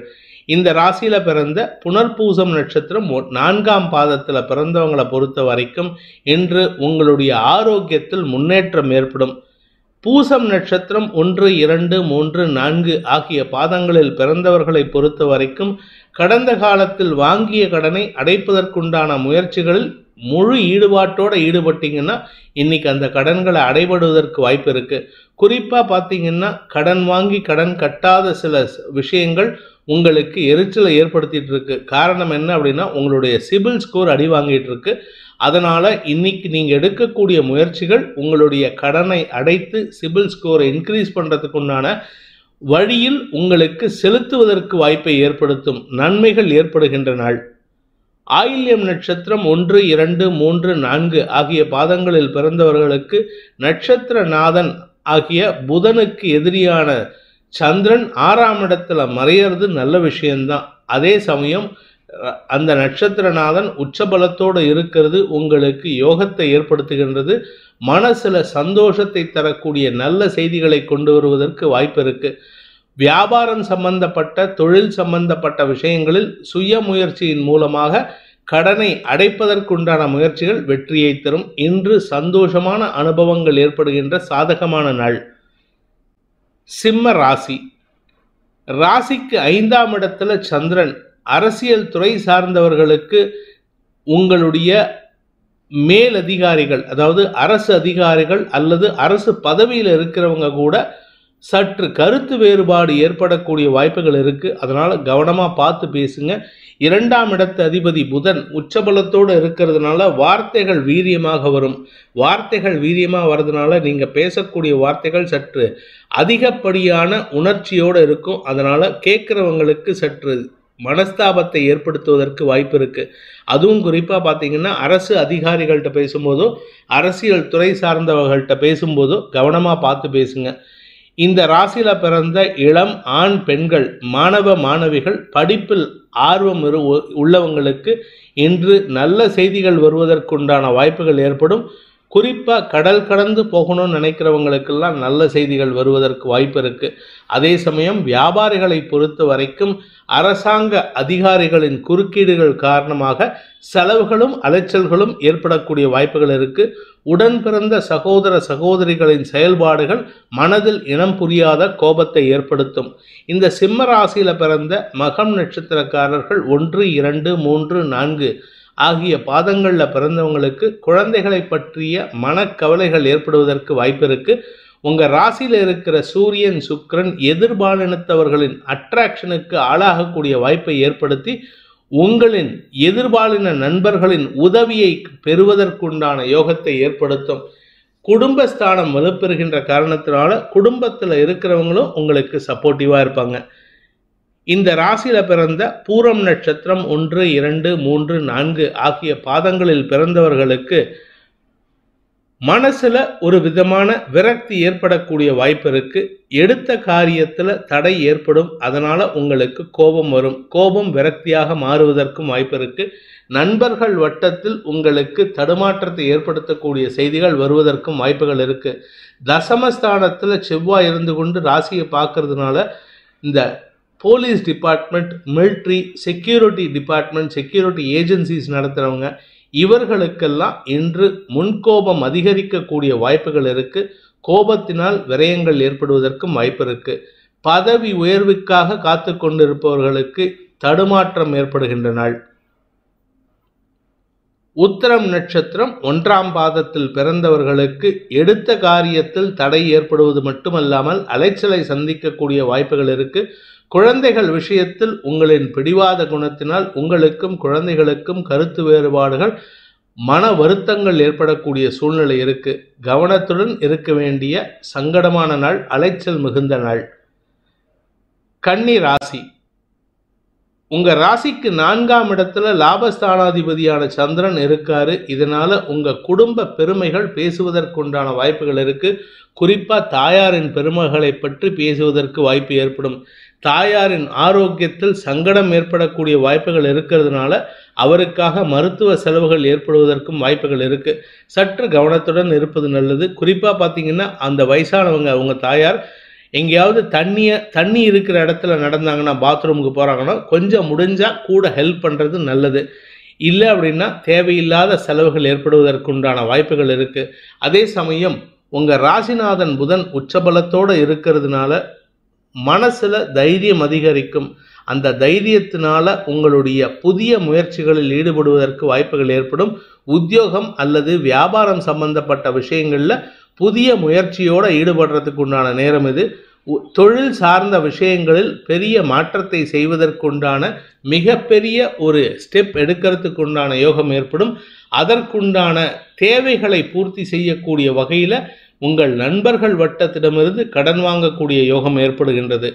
இந்த ராசியில பிறந்த புனர்பூசம் நட்சத்திரம் நான்காம் பாதத்துல பிறந்தவங்களை பொறுத்த வரைக்கும் இன்று உங்களுடைய ஆரோக்கியத்தில் முன்னேற்றம் ஏற்படும் பூசம் நட்சத்திரம் ஒன்று இரண்டு மூன்று நான்கு ஆகிய பாதங்களில் பிறந்தவர்களை பொறுத்த வரைக்கும் கடந்த காலத்தில் வாங்கிய கடனை அடைப்பதற்குண்டான முயற்சிகளில் முழு ஈடுபாட்டோடு ஈடுபட்டீங்கன்னா இன்னைக்கு அந்த கடன்களை அடைபடுவதற்கு வாய்ப்பு இருக்குது குறிப்பாக பார்த்தீங்கன்னா கடன் வாங்கி கடன் கட்டாத சில விஷயங்கள் உங்களுக்கு எரிச்சலை ஏற்படுத்திட்டு இருக்கு காரணம் என்ன அப்படின்னா உங்களுடைய சிபில் ஸ்கோர் அடி வாங்கிட்டு இருக்கு அதனால் இன்னைக்கு நீங்கள் எடுக்கக்கூடிய முயற்சிகள் உங்களுடைய கடனை அடைத்து சிபில் ஸ்கோரை இன்க்ரீஸ் பண்ணுறதுக்குண்டான வழியில் உங்களுக்கு செலுத்துவதற்கு வாய்ப்பை ஏற்படுத்தும் நன்மைகள் ஏற்படுகின்ற நாள் ஆயில்யம் நட்சத்திரம் ஒன்று இரண்டு மூன்று நான்கு ஆகிய பாதங்களில் பிறந்தவர்களுக்கு நட்சத்திரநாதன் ஆகிய புதனுக்கு எதிரியான சந்திரன் ஆறாம் இடத்துல மறையிறது நல்ல விஷயம்தான் அதே சமயம் அந்த நட்சத்திரநாதன் உச்சபலத்தோடு இருக்கிறது உங்களுக்கு யோகத்தை ஏற்படுத்துகின்றது மனசில் சந்தோஷத்தை தரக்கூடிய நல்ல செய்திகளை கொண்டு வருவதற்கு வாய்ப்பு இருக்கு வியாபாரம் சம்பந்தப்பட்ட தொழில் சம்பந்தப்பட்ட விஷயங்களில் சுய முயற்சியின் மூலமாக கடனை அடைப்பதற்குண்டான முயற்சிகள் வெற்றியை தரும் இன்று சந்தோஷமான அனுபவங்கள் ஏற்படுகின்ற சாதகமான நாள் சிம்ம ராசி ராசிக்கு ஐந்தாம் இடத்துல சந்திரன் அரசியல் துறை சார்ந்தவர்களுக்கு உங்களுடைய மேலதிகாரிகள் அதாவது அரசு அதிகாரிகள் அல்லது அரசு பதவியில் இருக்கிறவங்க கூட சற்று கருத்து வேறுபாடு ஏற்படக்கூடிய வாய்ப்புகள் இருக்குது அதனால் கவனமாக பார்த்து பேசுங்க இரண்டாம் இடத்து அதிபதி புதன் உச்சபலத்தோடு இருக்கிறதுனால வார்த்தைகள் வீரியமாக வரும் வார்த்தைகள் வீரியமாக வர்றதுனால நீங்கள் பேசக்கூடிய வார்த்தைகள் சற்று அதிகப்படியான உணர்ச்சியோடு இருக்கும் அதனால் கேட்குறவங்களுக்கு சற்று மனஸ்தாபத்தை ஏற்படுத்துவதற்கு வாய்ப்பு இருக்குது அதுவும் குறிப்பாக பார்த்தீங்கன்னா அரசு அதிகாரிகள்கிட்ட பேசும்போதோ அரசியல் துறை சார்ந்தவர்கள்ட்ட பேசும்போதோ கவனமாக பார்த்து பேசுங்க இந்த ராசியில பிறந்த இளம் ஆண் பெண்கள் மாணவ மாணவிகள் படிப்பில் ஆர்வம் உள்ளவங்களுக்கு இன்று நல்ல செய்திகள் வருவதற்குண்டான வாய்ப்புகள் ஏற்படும் குறிப்பாக கடல் கடந்து போகணும்னு நினைக்கிறவங்களுக்கெல்லாம் நல்ல செய்திகள் வருவதற்கு வாய்ப்பு இருக்குது அதே சமயம் வியாபாரிகளை பொறுத்த வரைக்கும் அரசாங்க அதிகாரிகளின் குறுக்கீடுகள் காரணமாக செலவுகளும் அலைச்சல்களும் ஏற்படக்கூடிய வாய்ப்புகள் இருக்குது உடன் பிறந்த சகோதர சகோதரிகளின் செயல்பாடுகள் மனதில் இனம் புரியாத கோபத்தை ஏற்படுத்தும் இந்த சிம்ம ராசியில் பிறந்த மகம் நட்சத்திரக்காரர்கள் ஒன்று இரண்டு மூன்று நான்கு ஆகிய பாதங்களில் பிறந்தவங்களுக்கு குழந்தைகளை பற்றிய மனக்கவலைகள் ஏற்படுவதற்கு வாய்ப்பு இருக்குது உங்கள் ராசியில் இருக்கிற சூரியன் சுக்ரன் எதிர்பாலினத்தவர்களின் அட்ராக்ஷனுக்கு ஆளாகக்கூடிய வாய்ப்பை ஏற்படுத்தி உங்களின் எதிர்பாலின நண்பர்களின் உதவியை பெறுவதற்குண்டான யோகத்தை ஏற்படுத்தும் குடும்பஸ்தானம் வலுப்பெறுகின்ற காரணத்தினால குடும்பத்தில் இருக்கிறவங்களும் உங்களுக்கு சப்போர்ட்டிவாக இருப்பாங்க இந்த ராசியில் பிறந்த பூரம் நட்சத்திரம் ஒன்று இரண்டு மூன்று நான்கு ஆகிய பாதங்களில் பிறந்தவர்களுக்கு மனசில் ஒரு விதமான விரக்தி ஏற்படக்கூடிய வாய்ப்பு இருக்கு எடுத்த காரியத்தில் தடை ஏற்படும் அதனால் உங்களுக்கு கோபம் வரும் கோபம் விரக்தியாக மாறுவதற்கும் வாய்ப்பு இருக்கு நண்பர்கள் வட்டத்தில் உங்களுக்கு தடுமாற்றத்தை ஏற்படுத்தக்கூடிய செய்திகள் வருவதற்கும் வாய்ப்புகள் இருக்கு தசமஸ்தானத்தில் செவ்வாய் இருந்து கொண்டு ராசியை பார்க்கறதுனால இந்த police department military security department security agencies நடத்துகிறவங்க இவர்களுக்கெல்லாம் இன்று முன்கோபம் அதிகரிக்கக்கூடிய வாய்ப்புகள் இருக்குது கோபத்தினால் விரயங்கள் ஏற்படுவதற்கும் வாய்ப்பு இருக்குது பதவி உயர்வுக்காக காத்து கொண்டிருப்பவர்களுக்கு தடுமாற்றம் ஏற்படுகின்ற நாள் உத்தரம் நட்சத்திரம் ஒன்றாம் பாதத்தில் பிறந்தவர்களுக்கு எடுத்த காரியத்தில் தடை ஏற்படுவது மட்டுமல்லாமல் அலைச்சலை சந்திக்கக்கூடிய வாய்ப்புகள் இருக்கு குழந்தைகள் விஷயத்தில் உங்களின் பிடிவாத குணத்தினால் உங்களுக்கும் குழந்தைகளுக்கும் கருத்து வேறுபாடுகள் மன வருத்தங்கள் ஏற்படக்கூடிய சூழ்நிலை இருக்கு கவனத்துடன் இருக்க வேண்டிய சங்கடமான நாள் அலைச்சல் மிகுந்த நாள் கன்னி ராசி உங்கள் ராசிக்கு நான்காம் இடத்துல லாபஸ்தானாதிபதியான சந்திரன் இருக்காரு இதனால் உங்கள் குடும்ப பெருமைகள் பேசுவதற்குண்டான வாய்ப்புகள் இருக்குது குறிப்பாக தாயாரின் பெருமைகளை பற்றி பேசுவதற்கு வாய்ப்பு ஏற்படும் தாயாரின் ஆரோக்கியத்தில் சங்கடம் ஏற்படக்கூடிய வாய்ப்புகள் இருக்கிறதுனால அவருக்காக மருத்துவ செலவுகள் ஏற்படுவதற்கும் வாய்ப்புகள் இருக்குது சற்று கவனத்துடன் இருப்பது நல்லது குறிப்பாக பார்த்தீங்கன்னா அந்த வயசானவங்க அவங்க தாயார் எங்கேயாவது தண்ணியை தண்ணி இருக்கிற இடத்துல நடந்தாங்கன்னா பாத்ரூமுக்கு போகிறாங்கன்னா கொஞ்சம் முடிஞ்சால் கூட ஹெல்ப் பண்ணுறது நல்லது இல்லை அப்படின்னா தேவையில்லாத செலவுகள் ஏற்படுவதற்குண்டான வாய்ப்புகள் இருக்குது அதே சமயம் உங்கள் ராசிநாதன் புதன் உச்சபலத்தோடு இருக்கிறதுனால மனசில் தைரியம் அதிகரிக்கும் அந்த தைரியத்தினால உங்களுடைய புதிய முயற்சிகளில் ஈடுபடுவதற்கு வாய்ப்புகள் ஏற்படும் உத்தியோகம் அல்லது வியாபாரம் சம்பந்தப்பட்ட விஷயங்களில் புதிய முயற்சியோடு ஈடுபடுறதுக்கு உண்டான நேரம் இது தொழில் சார்ந்த விஷயங்களில் பெரிய மாற்றத்தை செய்வதற்குண்டான மிகப்பெரிய ஒரு ஸ்டெப் எடுக்கிறதுக்குண்டான யோகம் ஏற்படும் அதற்குண்டான தேவைகளை பூர்த்தி செய்யக்கூடிய வகையில் உங்கள் நண்பர்கள் வட்டத்திடமிருந்து கடன் வாங்கக்கூடிய யோகம் ஏற்படுகின்றது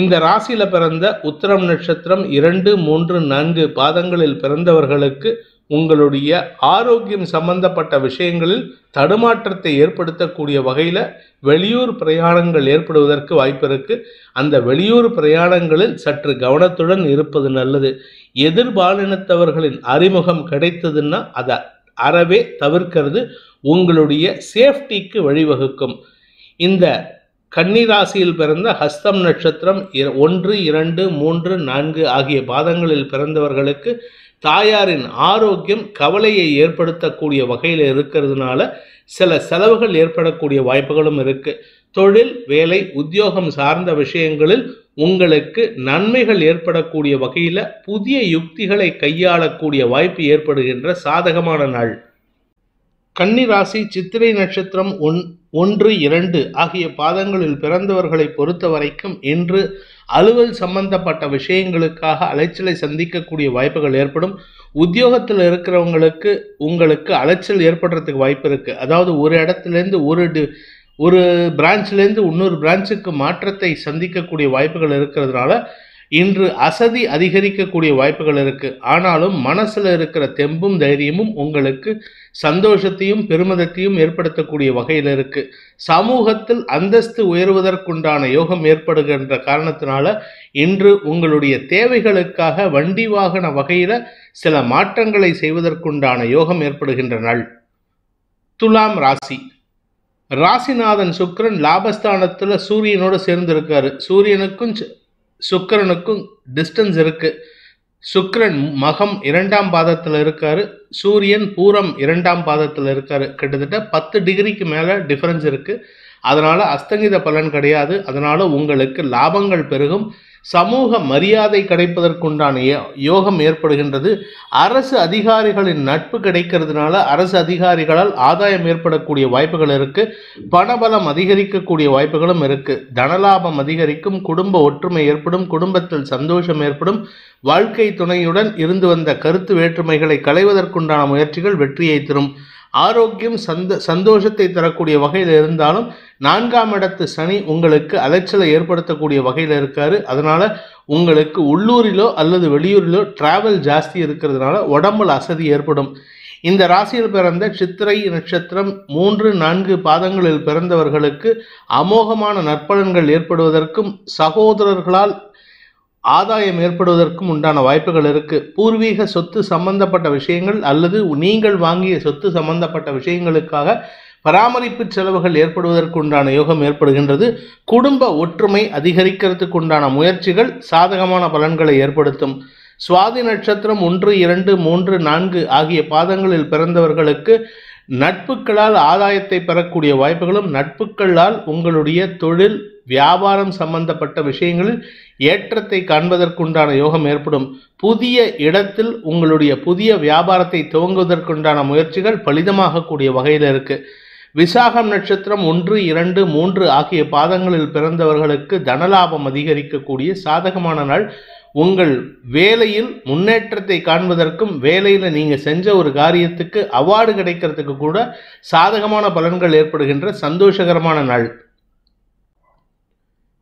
இந்த ராசியில் பிறந்த உத்தரம் நட்சத்திரம் இரண்டு மூன்று நான்கு பாதங்களில் பிறந்தவர்களுக்கு உங்களுடைய ஆரோக்கியம் சம்பந்தப்பட்ட விஷயங்களில் தடுமாற்றத்தை ஏற்படுத்தக்கூடிய வகையில் வெளியூர் பிரயாணங்கள் ஏற்படுவதற்கு வாய்ப்பு இருக்கு அந்த வெளியூர் பிரயாணங்களில் சற்று கவனத்துடன் இருப்பது நல்லது எதிர்பாலினத்தவர்களின் அறிமுகம் கிடைத்ததுன்னா அதை அறவே தவிர்க்கிறது உங்களுடைய சேஃப்டிக்கு வழிவகுக்கும் இந்த கன்னிராசியில் பிறந்த ஹஸ்தம் நட்சத்திரம் ஒன்று இரண்டு மூன்று நான்கு ஆகிய பாதங்களில் பிறந்தவர்களுக்கு தாயாரின் ஆரோக்கியம் கவலையை ஏற்படுத்தக்கூடிய வகையில் இருக்கிறதுனால சில செலவுகள் ஏற்படக்கூடிய வாய்ப்புகளும் இருக்குது தொழில் வேலை உத்தியோகம் சார்ந்த விஷயங்களில் உங்களுக்கு நன்மைகள் ஏற்படக்கூடிய வகையில் புதிய யுக்திகளை கையாளக்கூடிய வாய்ப்பு ஏற்படுகின்ற சாதகமான நாள் கன்னி ராசி சித்திரை நட்சத்திரம் ஒன் ஒன்று இரண்டு ஆகிய பாதங்களில் பிறந்தவர்களை பொறுத்த வரைக்கும் இன்று அலுவல் சம்பந்தப்பட்ட விஷயங்களுக்காக அலைச்சலை சந்திக்கக்கூடிய வாய்ப்புகள் ஏற்படும் உத்தியோகத்தில் இருக்கிறவங்களுக்கு உங்களுக்கு அலைச்சல் ஏற்படுறதுக்கு வாய்ப்பு இருக்குது அதாவது ஒரு இடத்துலேருந்து ஒரு டி ஒரு பிரான்ச்சிலேருந்து இன்னொரு பிரான்ச்சுக்கு மாற்றத்தை சந்திக்கக்கூடிய வாய்ப்புகள் இருக்கிறதுனால இன்று அசதி அதிகரிக்கக்கூடிய வாய்ப்புகள் இருக்கு ஆனாலும் மனசுல இருக்கிற தெம்பும் தைரியமும் உங்களுக்கு சந்தோஷத்தையும் பெருமதத்தையும் ஏற்படுத்தக்கூடிய வகையில் இருக்கு சமூகத்தில் அந்தஸ்து உயர்வதற்குண்டான யோகம் ஏற்படுகின்ற காரணத்தினால இன்று உங்களுடைய தேவைகளுக்காக வண்டி வாகன வகையில சில மாற்றங்களை செய்வதற்குண்டான யோகம் ஏற்படுகின்ற நாள் துலாம் ராசி ராசிநாதன் சுக்ரன் லாபஸ்தானத்தில் சூரியனோடு சேர்ந்திருக்காரு சூரியனுக்கும் சுக்கரனுக்கும் டிஸ்டன்ஸ் இருக்குது சுக்கரன் மகம் இரண்டாம் பாதத்தில் இருக்காரு சூரியன் பூரம் இரண்டாம் பாதத்தில் இருக்காரு கிட்டத்தட்ட பத்து டிகிரிக்கு மேலே டிஃப்ரென்ஸ் இருக்குது அதனால் அஸ்தங்கித பலன் கிடையாது அதனால் உங்களுக்கு லாபங்கள் பெருகும் சமூக மரியாதை கிடைப்பதற்குண்டான யோகம் ஏற்படுகின்றது அரசு அதிகாரிகளின் நட்பு கிடைக்கிறதுனால அரசு அதிகாரிகளால் ஆதாயம் ஏற்படக்கூடிய வாய்ப்புகள் இருக்குது பணபலம் அதிகரிக்கக்கூடிய வாய்ப்புகளும் இருக்குது தனலாபம் அதிகரிக்கும் குடும்ப ஒற்றுமை ஏற்படும் குடும்பத்தில் சந்தோஷம் ஏற்படும் வாழ்க்கை துணையுடன் இருந்து வந்த கருத்து வேற்றுமைகளை களைவதற்குண்டான முயற்சிகள் வெற்றியை தரும் ஆரோக்கியம் சந்த சந்தோஷத்தை தரக்கூடிய வகையில் இருந்தாலும் நான்காம் இடத்து சனி உங்களுக்கு அலைச்சலை ஏற்படுத்தக்கூடிய வகையில் இருக்கார் அதனால் உங்களுக்கு உள்ளூரிலோ அல்லது வெளியூரிலோ டிராவல் ஜாஸ்தி இருக்கிறதுனால உடம்புல அசதி ஏற்படும் இந்த ராசியில் பிறந்த சித்திரை நட்சத்திரம் மூன்று நான்கு பாதங்களில் பிறந்தவர்களுக்கு அமோகமான நற்பலன்கள் ஏற்படுவதற்கும் சகோதரர்களால் ஆதாயம் ஏற்படுவதற்கும் உண்டான வாய்ப்புகள் இருக்குது பூர்வீக சொத்து சம்பந்தப்பட்ட விஷயங்கள் அல்லது நீங்கள் வாங்கிய சொத்து சம்பந்தப்பட்ட விஷயங்களுக்காக பராமரிப்பு செலவுகள் ஏற்படுவதற்கு உண்டான யோகம் ஏற்படுகின்றது குடும்ப ஒற்றுமை அதிகரிக்கிறதுக்கு உண்டான முயற்சிகள் சாதகமான பலன்களை ஏற்படுத்தும் சுவாதி நட்சத்திரம் ஒன்று இரண்டு மூன்று நான்கு ஆகிய பாதங்களில் பிறந்தவர்களுக்கு நட்புகளால் ஆதாயத்தை பெறக்கூடிய வாய்ப்புகளும் நட்புகளால் உங்களுடைய தொழில் வியாபாரம் சம்பந்தப்பட்ட விஷயங்களில் ஏற்றத்தை காண்பதற்குண்டான யோகம் ஏற்படும் புதிய இடத்தில் உங்களுடைய புதிய வியாபாரத்தை துவங்குவதற்குண்டான முயற்சிகள் பலிதமாகக்கூடிய வகையில் இருக்கு விசாகம் நட்சத்திரம் ஒன்று இரண்டு மூன்று ஆகிய பாதங்களில் பிறந்தவர்களுக்கு தனலாபம் அதிகரிக்கக்கூடிய சாதகமான நாள் உங்கள் வேலையில் முன்னேற்றத்தை காண்பதற்கும் வேலையில் நீங்கள் செஞ்ச ஒரு காரியத்துக்கு அவார்டு கிடைக்கிறதுக்கு கூட சாதகமான பலன்கள் ஏற்படுகின்ற சந்தோஷகரமான நாள்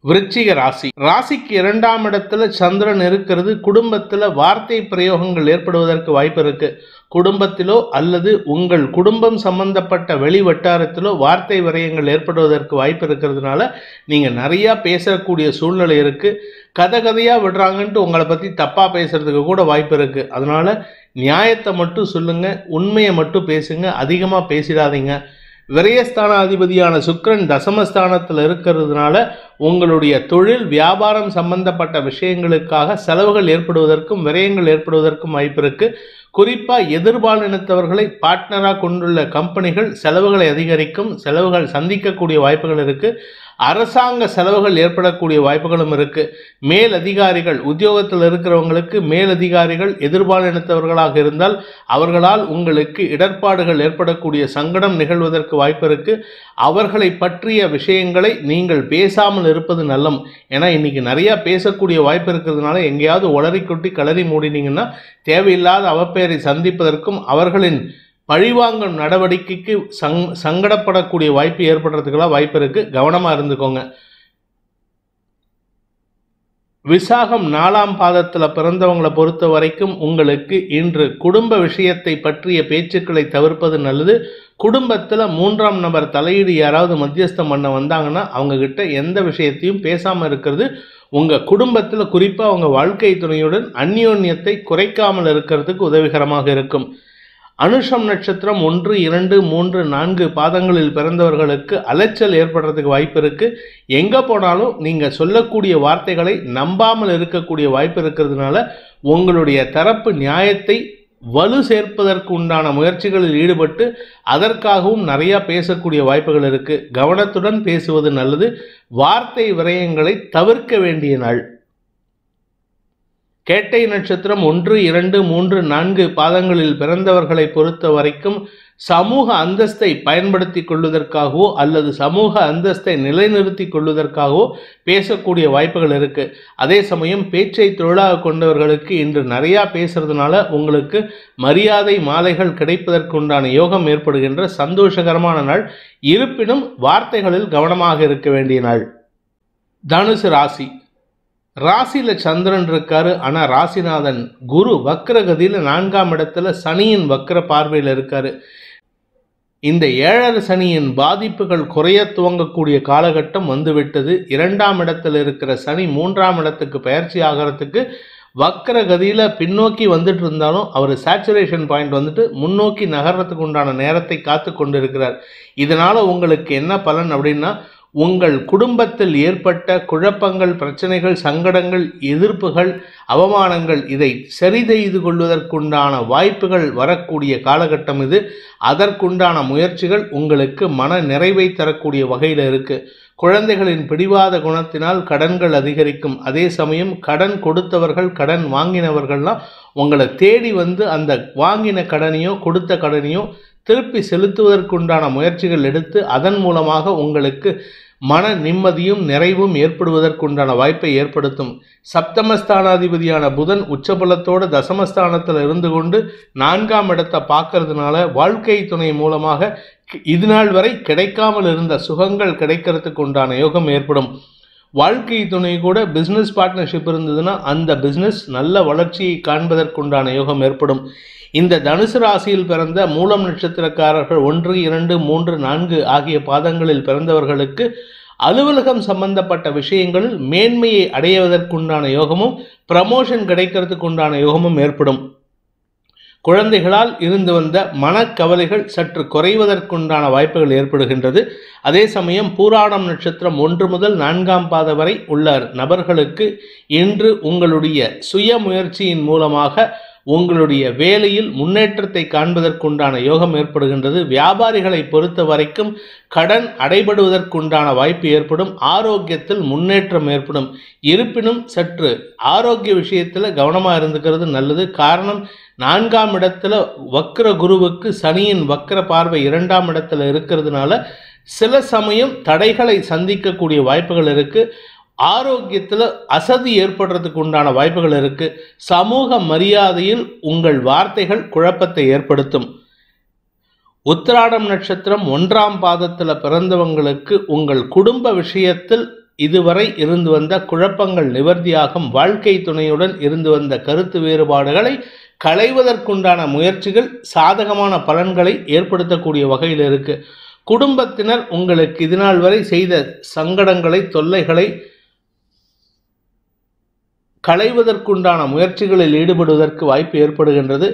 விருச்சிக ராசி ராசிக்கு இரண்டாம் இடத்துல சந்திரன் இருக்கிறது குடும்பத்தில் வார்த்தை பிரயோகங்கள் ஏற்படுவதற்கு வாய்ப்பு இருக்கு குடும்பத்திலோ அல்லது உங்கள் குடும்பம் சம்பந்தப்பட்ட வெளி வட்டாரத்திலோ வார்த்தை விரயங்கள் ஏற்படுவதற்கு வாய்ப்பு இருக்கிறதுனால நீங்கள் நிறையா பேசக்கூடிய சூழ்நிலை இருக்குது கதை கதையாக விடுறாங்கன்ட்டு உங்களை பற்றி தப்பாக பேசுகிறதுக்கு கூட வாய்ப்பு இருக்குது அதனால் நியாயத்தை மட்டும் சொல்லுங்கள் உண்மையை மட்டும் பேசுங்க அதிகமாக பேசிடாதீங்க விரயஸ்தான அதிபதியான சுக்கரன் தசமஸ்தானத்தில் இருக்கிறதுனால உங்களுடைய தொழில் வியாபாரம் சம்பந்தப்பட்ட விஷயங்களுக்காக செலவுகள் ஏற்படுவதற்கும் விரயங்கள் ஏற்படுவதற்கும் வாய்ப்பு இருக்குது குறிப்பாக எதிர்பாலினத்தவர்களை பார்ட்னராக கொண்டுள்ள கம்பெனிகள் செலவுகளை அதிகரிக்கும் செலவுகள் சந்திக்கக்கூடிய வாய்ப்புகள் இருக்குது அரசாங்க செலவுகள் ஏற்படக்கூடிய வாய்ப்புகளும் இருக்குது மேலதிகாரிகள் உத்தியோகத்தில் இருக்கிறவங்களுக்கு மேலதிகாரிகள் எதிர்பாலினத்தவர்களாக இருந்தால் அவர்களால் உங்களுக்கு இடர்பாடுகள் ஏற்படக்கூடிய சங்கடம் நிகழ்வதற்கு வாய்ப்பு இருக்குது அவர்களை பற்றிய விஷயங்களை நீங்கள் பேசாமல் இருப்பது நல்லம் ஏன்னா இன்றைக்கி நிறையா பேசக்கூடிய வாய்ப்பு இருக்கிறதுனால எங்கேயாவது ஒளரி கொட்டி கலரி மூடினீங்கன்னா தேவையில்லாத அவப்பெயரை சந்திப்பதற்கும் அவர்களின் பழிவாங்கும் நடவடிக்கைக்கு சங் சங்கடப்படக்கூடிய வாய்ப்பு ஏற்படுறதுக்கெல்லாம் வாய்ப்பு இருக்குது கவனமாக இருந்துக்கோங்க விசாகம் நாலாம் பாதத்தில் பிறந்தவங்களை பொறுத்த வரைக்கும் உங்களுக்கு இன்று குடும்ப விஷயத்தை பற்றிய பேச்சுக்களை தவிர்ப்பது நல்லது குடும்பத்தில் மூன்றாம் நபர் தலையீடு யாராவது மத்தியஸ்தம் பண்ண வந்தாங்கன்னா அவங்கக்கிட்ட எந்த விஷயத்தையும் பேசாமல் இருக்கிறது உங்கள் குடும்பத்தில் குறிப்பாக உங்கள் வாழ்க்கை துணையுடன் அந்யோன்யத்தை குறைக்காமல் இருக்கிறதுக்கு உதவிகரமாக இருக்கும் அனுஷம் நட்சத்திரம் ஒன்று இரண்டு மூன்று நான்கு பாதங்களில் பிறந்தவர்களுக்கு அலைச்சல் ஏற்படுறதுக்கு வாய்ப்பு இருக்குது எங்கே போனாலும் நீங்கள் சொல்லக்கூடிய வார்த்தைகளை நம்பாமல் இருக்கக்கூடிய வாய்ப்பு இருக்கிறதுனால உங்களுடைய தரப்பு நியாயத்தை வலு சேர்ப்பதற்கு உண்டான முயற்சிகளில் ஈடுபட்டு அதற்காகவும் நிறையா பேசக்கூடிய வாய்ப்புகள் இருக்குது கவனத்துடன் பேசுவது நல்லது வார்த்தை விரயங்களை தவிர்க்க வேண்டிய நாள் கேட்டை நட்சத்திரம் ஒன்று இரண்டு மூன்று நான்கு பாதங்களில் பிறந்தவர்களை பொறுத்த வரைக்கும் சமூக அந்தஸ்தை பயன்படுத்தி கொள்வதற்காகவோ அல்லது சமூக அந்தஸ்தை நிலைநிறுத்தி கொள்வதற்காகவோ பேசக்கூடிய வாய்ப்புகள் இருக்குது அதே சமயம் பேச்சை தொழிலாக கொண்டவர்களுக்கு இன்று நிறையா பேசுறதுனால உங்களுக்கு மரியாதை மாலைகள் கிடைப்பதற்கு உண்டான யோகம் ஏற்படுகின்ற சந்தோஷகரமான நாள் இருப்பினும் வார்த்தைகளில் கவனமாக இருக்க வேண்டிய நாள் தனுசு ராசி ராசியில் சந்திரன் இருக்காரு ஆனால் ராசிநாதன் குரு வக்ரகதியில் நான்காம் இடத்துல சனியின் வக்ர பார்வையில் இருக்காரு இந்த ஏழரை சனியின் பாதிப்புகள் குறைய துவங்கக்கூடிய காலகட்டம் வந்துவிட்டது இரண்டாம் இடத்தில் இருக்கிற சனி மூன்றாம் இடத்துக்கு பயிற்சி ஆகிறதுக்கு வக்கர கதியில் பின்னோக்கி வந்துட்டு இருந்தாலும் அவர் சேச்சுரேஷன் பாயிண்ட் வந்துட்டு முன்னோக்கி நகர்றதுக்கு உண்டான நேரத்தை காத்து கொண்டு இருக்கிறார் இதனால் உங்களுக்கு என்ன பலன் அப்படின்னா உங்கள் குடும்பத்தில் ஏற்பட்ட குழப்பங்கள் பிரச்சனைகள் சங்கடங்கள் எதிர்ப்புகள் அவமானங்கள் இதை சரி செய்து கொள்வதற்குண்டான வாய்ப்புகள் வரக்கூடிய காலகட்டம் இது அதற்குண்டான முயற்சிகள் உங்களுக்கு மன நிறைவை தரக்கூடிய வகையில் இருக்குது குழந்தைகளின் பிடிவாத குணத்தினால் கடன்கள் அதிகரிக்கும் அதே சமயம் கடன் கொடுத்தவர்கள் கடன் வாங்கினவர்கள்லாம் உங்களை தேடி வந்து அந்த வாங்கின கடனையோ கொடுத்த கடனையோ திருப்பி செலுத்துவதற்குண்டான முயற்சிகள் எடுத்து அதன் மூலமாக உங்களுக்கு மன நிம்மதியும் நிறைவும் ஏற்படுவதற்குண்டான வாய்ப்பை ஏற்படுத்தும் சப்தமஸ்தானாதிபதியான புதன் உச்சபலத்தோடு தசமஸ்தானத்தில் இருந்து கொண்டு நான்காம் இடத்தை பார்க்கறதுனால வாழ்க்கை துணை மூலமாக இது நாள் வரை கிடைக்காமல் இருந்த சுகங்கள் கிடைக்கிறதுக்கு உண்டான யோகம் ஏற்படும் வாழ்க்கை துணை கூட பிஸ்னஸ் பார்ட்னர்ஷிப் இருந்ததுன்னா அந்த பிஸ்னஸ் நல்ல வளர்ச்சியை காண்பதற்குண்டான யோகம் ஏற்படும் இந்த தனுசு ராசியில் பிறந்த மூலம் நட்சத்திரக்காரர்கள் ஒன்று இரண்டு மூன்று நான்கு ஆகிய பாதங்களில் பிறந்தவர்களுக்கு அலுவலகம் சம்பந்தப்பட்ட விஷயங்களில் மேன்மையை அடைவதற்குண்டான யோகமும் ப்ரமோஷன் கிடைக்கிறதுக்குண்டான யோகமும் ஏற்படும் குழந்தைகளால் இருந்து வந்த மனக்கவலைகள் சற்று குறைவதற்குண்டான வாய்ப்புகள் ஏற்படுகின்றது அதே சமயம் பூராடம் நட்சத்திரம் ஒன்று முதல் நான்காம் பாத வரை உள்ள நபர்களுக்கு இன்று உங்களுடைய சுய முயற்சியின் மூலமாக உங்களுடைய வேலையில் முன்னேற்றத்தை காண்பதற்குண்டான யோகம் ஏற்படுகின்றது வியாபாரிகளை பொறுத்த வரைக்கும் கடன் அடைபடுவதற்குண்டான வாய்ப்பு ஏற்படும் ஆரோக்கியத்தில் முன்னேற்றம் ஏற்படும் இருப்பினும் சற்று ஆரோக்கிய விஷயத்தில் கவனமாக இருந்துக்கிறது நல்லது காரணம் நான்காம் இடத்துல வக்ர குருவுக்கு சனியின் வக்ர பார்வை இரண்டாம் இடத்துல இருக்கிறதுனால சில சமயம் தடைகளை சந்திக்கக்கூடிய வாய்ப்புகள் இருக்குது ஆரோக்கியத்தில் அசதி ஏற்படுறதுக்கு உண்டான வாய்ப்புகள் இருக்கு சமூக மரியாதையில் உங்கள் வார்த்தைகள் குழப்பத்தை ஏற்படுத்தும் உத்திராடம் நட்சத்திரம் ஒன்றாம் பாதத்தில் பிறந்தவங்களுக்கு உங்கள் குடும்ப விஷயத்தில் இதுவரை இருந்து வந்த குழப்பங்கள் நிவர்த்தியாகும் வாழ்க்கை துணையுடன் இருந்து வந்த கருத்து வேறுபாடுகளை களைவதற்குண்டான முயற்சிகள் சாதகமான பலன்களை ஏற்படுத்தக்கூடிய வகையில் இருக்கு குடும்பத்தினர் உங்களுக்கு இதுநாள் வரை செய்த சங்கடங்களை தொல்லைகளை களைவதற்குண்டான முயற்சிகளில் ஈடுபடுவதற்கு வாய்ப்பு ஏற்படுகின்றது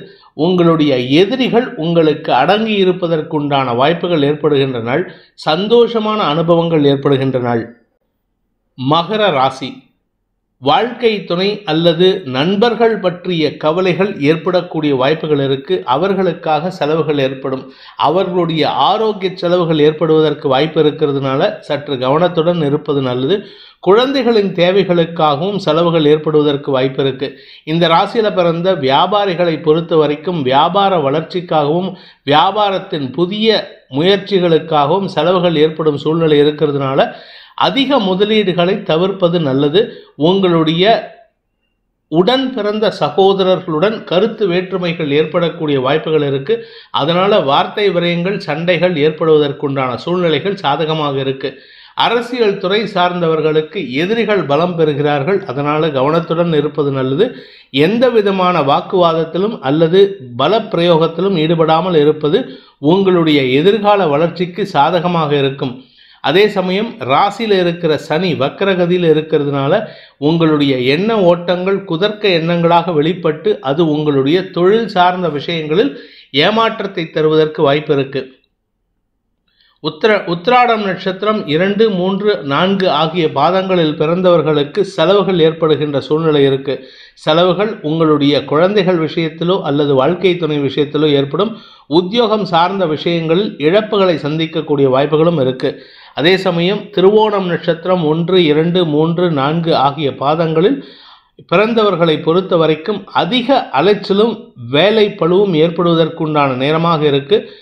உங்களுடைய எதிரிகள் உங்களுக்கு அடங்கி இருப்பதற்குண்டான வாய்ப்புகள் ஏற்படுகின்ற நாள் சந்தோஷமான அனுபவங்கள் ஏற்படுகின்ற நாள் மகர ராசி வாழ்க்கை துணை அல்லது நண்பர்கள் பற்றிய கவலைகள் ஏற்படக்கூடிய வாய்ப்புகள் இருக்கு அவர்களுக்காக செலவுகள் ஏற்படும் அவர்களுடைய ஆரோக்கிய செலவுகள் ஏற்படுவதற்கு வாய்ப்பு இருக்கிறதுனால சற்று கவனத்துடன் இருப்பது நல்லது குழந்தைகளின் தேவைகளுக்காகவும் செலவுகள் ஏற்படுவதற்கு வாய்ப்பு இருக்கு இந்த ராசியில் பிறந்த வியாபாரிகளை பொறுத்த வரைக்கும் வியாபார வளர்ச்சிக்காகவும் வியாபாரத்தின் புதிய முயற்சிகளுக்காகவும் செலவுகள் ஏற்படும் சூழ்நிலை இருக்கிறதுனால அதிக முதலீடுகளை தவிர்ப்பது நல்லது உங்களுடைய உடன் பிறந்த சகோதரர்களுடன் கருத்து வேற்றுமைகள் ஏற்படக்கூடிய வாய்ப்புகள் இருக்குது அதனால் வார்த்தை விரயங்கள் சண்டைகள் ஏற்படுவதற்குண்டான சூழ்நிலைகள் சாதகமாக இருக்கு அரசியல் துறை சார்ந்தவர்களுக்கு எதிரிகள் பலம் பெறுகிறார்கள் அதனால் கவனத்துடன் இருப்பது நல்லது எந்த விதமான வாக்குவாதத்திலும் அல்லது பல பிரயோகத்திலும் ஈடுபடாமல் இருப்பது உங்களுடைய எதிர்கால வளர்ச்சிக்கு சாதகமாக இருக்கும் அதே சமயம் ராசியில் இருக்கிற சனி வக்கரகதியில் இருக்கிறதுனால உங்களுடைய எண்ண ஓட்டங்கள் குதர்க்க எண்ணங்களாக வெளிப்பட்டு அது உங்களுடைய தொழில் சார்ந்த விஷயங்களில் ஏமாற்றத்தை தருவதற்கு வாய்ப்பு இருக்குது உத்திர உத்திராடம் நட்சத்திரம் இரண்டு மூன்று நான்கு ஆகிய பாதங்களில் பிறந்தவர்களுக்கு செலவுகள் ஏற்படுகின்ற சூழ்நிலை இருக்கு செலவுகள் உங்களுடைய குழந்தைகள் விஷயத்திலோ அல்லது வாழ்க்கை துணை விஷயத்திலோ ஏற்படும் உத்தியோகம் சார்ந்த விஷயங்களில் இழப்புகளை சந்திக்கக்கூடிய வாய்ப்புகளும் இருக்குது அதே சமயம் திருவோணம் நட்சத்திரம் ஒன்று இரண்டு மூன்று நான்கு ஆகிய பாதங்களில் பிறந்தவர்களை பொறுத்த வரைக்கும் அதிக அலைச்சலும் வேலை பழுவும் ஏற்படுவதற்குண்டான நேரமாக இருக்குது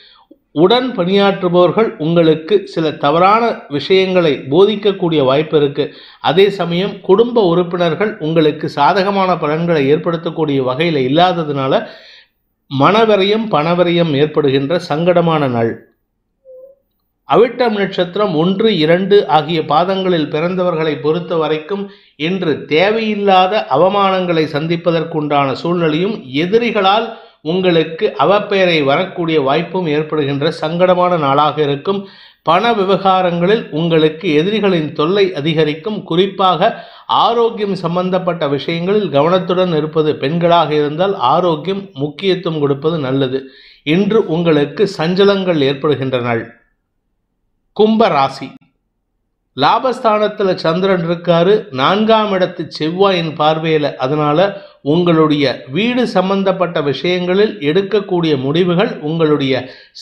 உடன் பணியாற்றுபவர்கள் உங்களுக்கு சில தவறான விஷயங்களை போதிக்கக்கூடிய வாய்ப்பு இருக்குது அதே சமயம் குடும்ப உறுப்பினர்கள் உங்களுக்கு சாதகமான பலன்களை ஏற்படுத்தக்கூடிய வகையில் இல்லாததுனால மனவரையும் பணவரையும் ஏற்படுகின்ற சங்கடமான நாள் அவிட்டம் நட்சத்திரம் ஒன்று இரண்டு ஆகிய பாதங்களில் பிறந்தவர்களை பொறுத்த வரைக்கும் இன்று தேவையில்லாத அவமானங்களை சந்திப்பதற்குண்டான சூழ்நிலையும் எதிரிகளால் உங்களுக்கு அவப்பெயரை வரக்கூடிய வாய்ப்பும் ஏற்படுகின்ற சங்கடமான நாளாக இருக்கும் பண விவகாரங்களில் உங்களுக்கு எதிரிகளின் தொல்லை அதிகரிக்கும் குறிப்பாக ஆரோக்கியம் சம்பந்தப்பட்ட விஷயங்களில் கவனத்துடன் இருப்பது பெண்களாக இருந்தால் ஆரோக்கியம் முக்கியத்துவம் கொடுப்பது நல்லது இன்று உங்களுக்கு சஞ்சலங்கள் ஏற்படுகின்ற நாள் கும்ப ராசி லாபஸ்தானத்தில் சந்திரன் இருக்காரு நான்காம் இடத்து செவ்வாயின் பார்வையில் அதனால் உங்களுடைய வீடு சம்பந்தப்பட்ட விஷயங்களில் எடுக்கக்கூடிய முடிவுகள் உங்களுடைய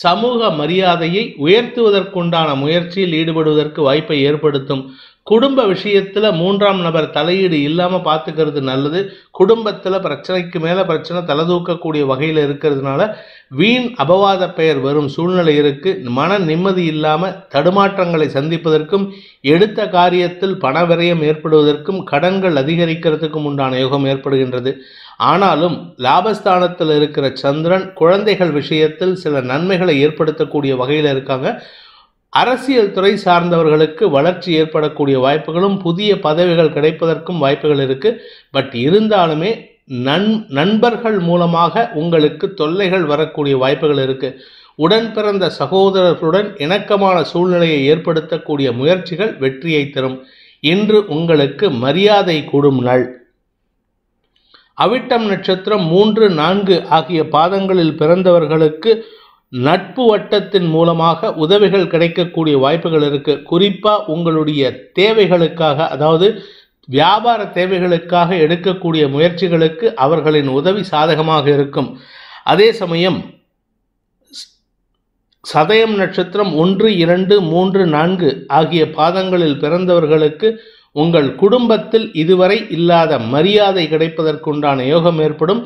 சமூக மரியாதையை உயர்த்துவதற்குண்டான முயற்சியில் ஈடுபடுவதற்கு வாய்ப்பை ஏற்படுத்தும் குடும்ப விஷயத்தில் மூன்றாம் நபர் தலையீடு இல்லாமல் பார்த்துக்கிறது நல்லது குடும்பத்தில் பிரச்சனைக்கு மேலே பிரச்சனை தலை தூக்கக்கூடிய வகையில் இருக்கிறதுனால வீண் அபவாத பெயர் வரும் சூழ்நிலை இருக்குது மன நிம்மதி இல்லாமல் தடுமாற்றங்களை சந்திப்பதற்கும் எடுத்த காரியத்தில் பண விரயம் ஏற்படுவதற்கும் கடன்கள் அதிகரிக்கிறதுக்கும் உண்டான யோகம் ஏற்படுகின்றது ஆனாலும் லாபஸ்தானத்தில் இருக்கிற சந்திரன் குழந்தைகள் விஷயத்தில் சில நன்மைகளை ஏற்படுத்தக்கூடிய வகையில் இருக்காங்க அரசியல் துறை சார்ந்தவர்களுக்கு வளர்ச்சி ஏற்படக்கூடிய வாய்ப்புகளும் புதிய பதவிகள் கிடைப்பதற்கும் வாய்ப்புகள் இருக்குது பட் இருந்தாலுமே நண் நண்பர்கள் மூலமாக உங்களுக்கு தொல்லைகள் வரக்கூடிய வாய்ப்புகள் இருக்குது உடன் பிறந்த சகோதரர்களுடன் இணக்கமான சூழ்நிலையை ஏற்படுத்தக்கூடிய முயற்சிகள் வெற்றியை தரும் இன்று உங்களுக்கு மரியாதை கூடும் நாள் அவிட்டம் நட்சத்திரம் மூன்று நான்கு ஆகிய பாதங்களில் பிறந்தவர்களுக்கு நட்பு வட்டத்தின் மூலமாக உதவிகள் கிடைக்கக்கூடிய வாய்ப்புகள் இருக்குது குறிப்பாக உங்களுடைய தேவைகளுக்காக அதாவது வியாபார தேவைகளுக்காக எடுக்கக்கூடிய முயற்சிகளுக்கு அவர்களின் உதவி சாதகமாக இருக்கும் அதே சமயம் சதயம் நட்சத்திரம் ஒன்று இரண்டு மூன்று நான்கு ஆகிய பாதங்களில் பிறந்தவர்களுக்கு உங்கள் குடும்பத்தில் இதுவரை இல்லாத மரியாதை கிடைப்பதற்குண்டான யோகம் ஏற்படும்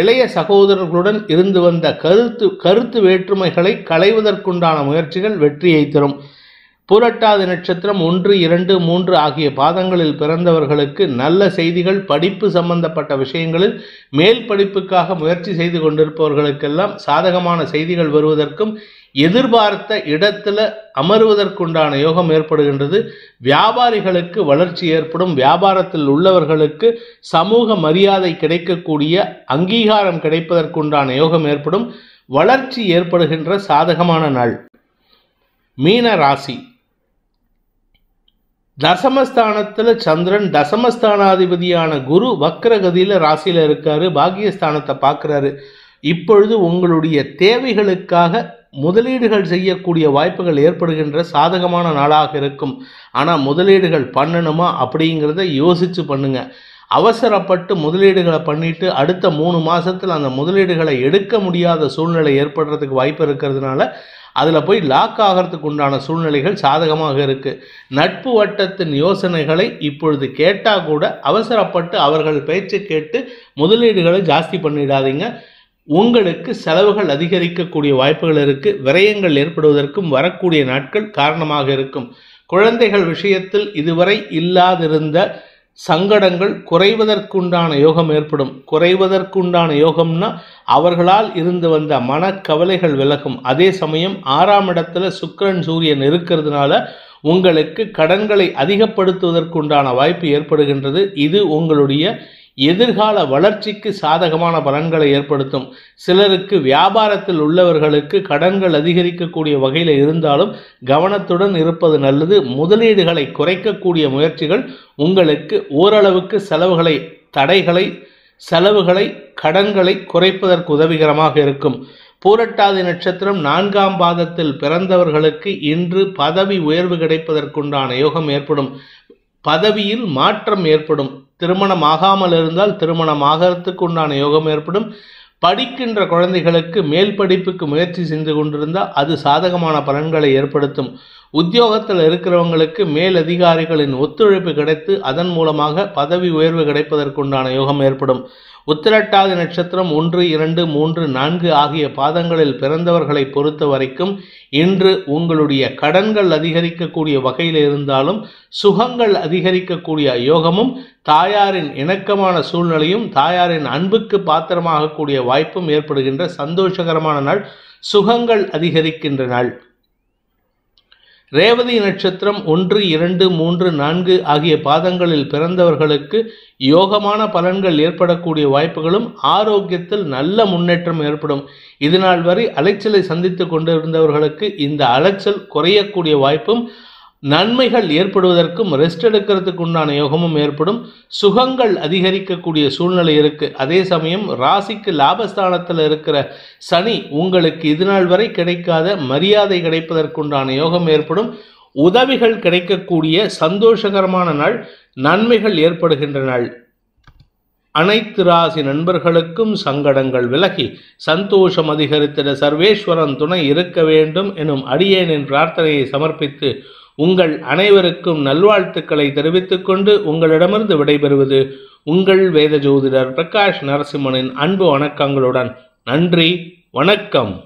இளைய சகோதரர்களுடன் இருந்து வந்த கருத்து கருத்து வேற்றுமைகளை களைவதற்குண்டான முயற்சிகள் வெற்றியை தரும் புரட்டாது நட்சத்திரம் ஒன்று இரண்டு மூன்று ஆகிய பாதங்களில் பிறந்தவர்களுக்கு நல்ல செய்திகள் படிப்பு சம்பந்தப்பட்ட விஷயங்களில் மேல் படிப்புக்காக முயற்சி செய்து கொண்டிருப்பவர்களுக்கெல்லாம் சாதகமான செய்திகள் வருவதற்கும் எதிர்பார்த்த இடத்துல அமருவதற்குண்டான யோகம் ஏற்படுகின்றது வியாபாரிகளுக்கு வளர்ச்சி ஏற்படும் வியாபாரத்தில் உள்ளவர்களுக்கு சமூக மரியாதை கிடைக்கக்கூடிய அங்கீகாரம் கிடைப்பதற்குண்டான யோகம் ஏற்படும் வளர்ச்சி ஏற்படுகின்ற சாதகமான நாள் மீன ராசி தசமஸ்தானத்தில் சந்திரன் தசமஸ்தானாதிபதியான குரு வக்ரகதியில் ராசியில் இருக்காரு பாகியஸ்தானத்தை பார்க்குறாரு இப்பொழுது உங்களுடைய தேவைகளுக்காக முதலீடுகள் செய்யக்கூடிய வாய்ப்புகள் ஏற்படுகின்ற சாதகமான நாளாக இருக்கும் ஆனால் முதலீடுகள் பண்ணணுமா அப்படிங்கிறத யோசித்து பண்ணுங்கள் அவசரப்பட்டு முதலீடுகளை பண்ணிட்டு அடுத்த மூணு மாதத்தில் அந்த முதலீடுகளை எடுக்க முடியாத சூழ்நிலை ஏற்படுறதுக்கு வாய்ப்பு இருக்கிறதுனால அதில் போய் லாக் ஆகிறதுக்கு உண்டான சூழ்நிலைகள் சாதகமாக இருக்குது நட்பு வட்டத்தின் யோசனைகளை இப்பொழுது கேட்டால் கூட அவசரப்பட்டு அவர்கள் பேச்சு கேட்டு முதலீடுகளை ஜாஸ்தி பண்ணிடாதீங்க உங்களுக்கு செலவுகள் அதிகரிக்கக்கூடிய வாய்ப்புகள் இருக்கு விரயங்கள் ஏற்படுவதற்கும் வரக்கூடிய நாட்கள் காரணமாக இருக்கும் குழந்தைகள் விஷயத்தில் இதுவரை இல்லாதிருந்த சங்கடங்கள் குறைவதற்குண்டான யோகம் ஏற்படும் குறைவதற்குண்டான யோகம்னா அவர்களால் இருந்து வந்த மனக்கவலைகள் விலகும் அதே சமயம் ஆறாம் இடத்துல சுக்கரன் சூரியன் இருக்கிறதுனால உங்களுக்கு கடன்களை அதிகப்படுத்துவதற்குண்டான வாய்ப்பு ஏற்படுகின்றது இது உங்களுடைய எதிர்கால வளர்ச்சிக்கு சாதகமான பலன்களை ஏற்படுத்தும் சிலருக்கு வியாபாரத்தில் உள்ளவர்களுக்கு கடன்கள் அதிகரிக்கக்கூடிய வகையில் இருந்தாலும் கவனத்துடன் இருப்பது நல்லது முதலீடுகளை குறைக்கக்கூடிய முயற்சிகள் உங்களுக்கு ஓரளவுக்கு செலவுகளை தடைகளை செலவுகளை கடன்களை குறைப்பதற்கு உதவிகரமாக இருக்கும் பூரட்டாதி நட்சத்திரம் நான்காம் பாதத்தில் பிறந்தவர்களுக்கு இன்று பதவி உயர்வு கிடைப்பதற்குண்டான யோகம் ஏற்படும் பதவியில் மாற்றம் ஏற்படும் திருமணம் ஆகாமல் இருந்தால் திருமணம் ஆகிறதுக்கு உண்டான யோகம் ஏற்படும் படிக்கின்ற குழந்தைகளுக்கு மேல் படிப்புக்கு முயற்சி செய்து கொண்டிருந்தால் அது சாதகமான பலன்களை ஏற்படுத்தும் உத்தியோகத்தில் இருக்கிறவங்களுக்கு மேல் அதிகாரிகளின் ஒத்துழைப்பு கிடைத்து அதன் மூலமாக பதவி உயர்வு கிடைப்பதற்குண்டான யோகம் ஏற்படும் உத்திரட்டாதி நட்சத்திரம் ஒன்று இரண்டு மூன்று நான்கு ஆகிய பாதங்களில் பிறந்தவர்களை பொறுத்த வரைக்கும் இன்று உங்களுடைய கடன்கள் அதிகரிக்கக்கூடிய வகையில் இருந்தாலும் சுகங்கள் அதிகரிக்கக்கூடிய யோகமும் தாயாரின் இணக்கமான சூழ்நிலையும் தாயாரின் அன்புக்கு பாத்திரமாகக்கூடிய வாய்ப்பும் ஏற்படுகின்ற சந்தோஷகரமான நாள் சுகங்கள் அதிகரிக்கின்ற நாள் ரேவதி நட்சத்திரம் ஒன்று இரண்டு மூன்று நான்கு ஆகிய பாதங்களில் பிறந்தவர்களுக்கு யோகமான பலன்கள் ஏற்படக்கூடிய வாய்ப்புகளும் ஆரோக்கியத்தில் நல்ல முன்னேற்றம் ஏற்படும் இதனால் வரை அலைச்சலை சந்தித்து கொண்டிருந்தவர்களுக்கு இந்த அலைச்சல் குறையக்கூடிய வாய்ப்பும் நன்மைகள் ஏற்படுவதற்கும் ரெஸ்ட் எடுக்கிறதுக்கு உண்டான யோகமும் ஏற்படும் சுகங்கள் அதிகரிக்கக்கூடிய சூழ்நிலை இருக்குது அதே சமயம் ராசிக்கு லாபஸ்தானத்தில் இருக்கிற சனி உங்களுக்கு இதுநாள் வரை கிடைக்காத மரியாதை கிடைப்பதற்குண்டான யோகம் ஏற்படும் உதவிகள் கிடைக்கக்கூடிய சந்தோஷகரமான நாள் நன்மைகள் ஏற்படுகின்ற நாள் அனைத்து ராசி நண்பர்களுக்கும் சங்கடங்கள் விலகி சந்தோஷம் அதிகரித்திட சர்வேஸ்வரன் துணை இருக்க வேண்டும் எனும் அடியேனின் பிரார்த்தனையை சமர்ப்பித்து உங்கள் அனைவருக்கும் நல்வாழ்த்துக்களை தெரிவித்துக் கொண்டு உங்களிடமிருந்து விடைபெறுவது உங்கள் வேத ஜோதிடர் பிரகாஷ் நரசிம்மனின் அன்பு வணக்கங்களுடன் நன்றி வணக்கம்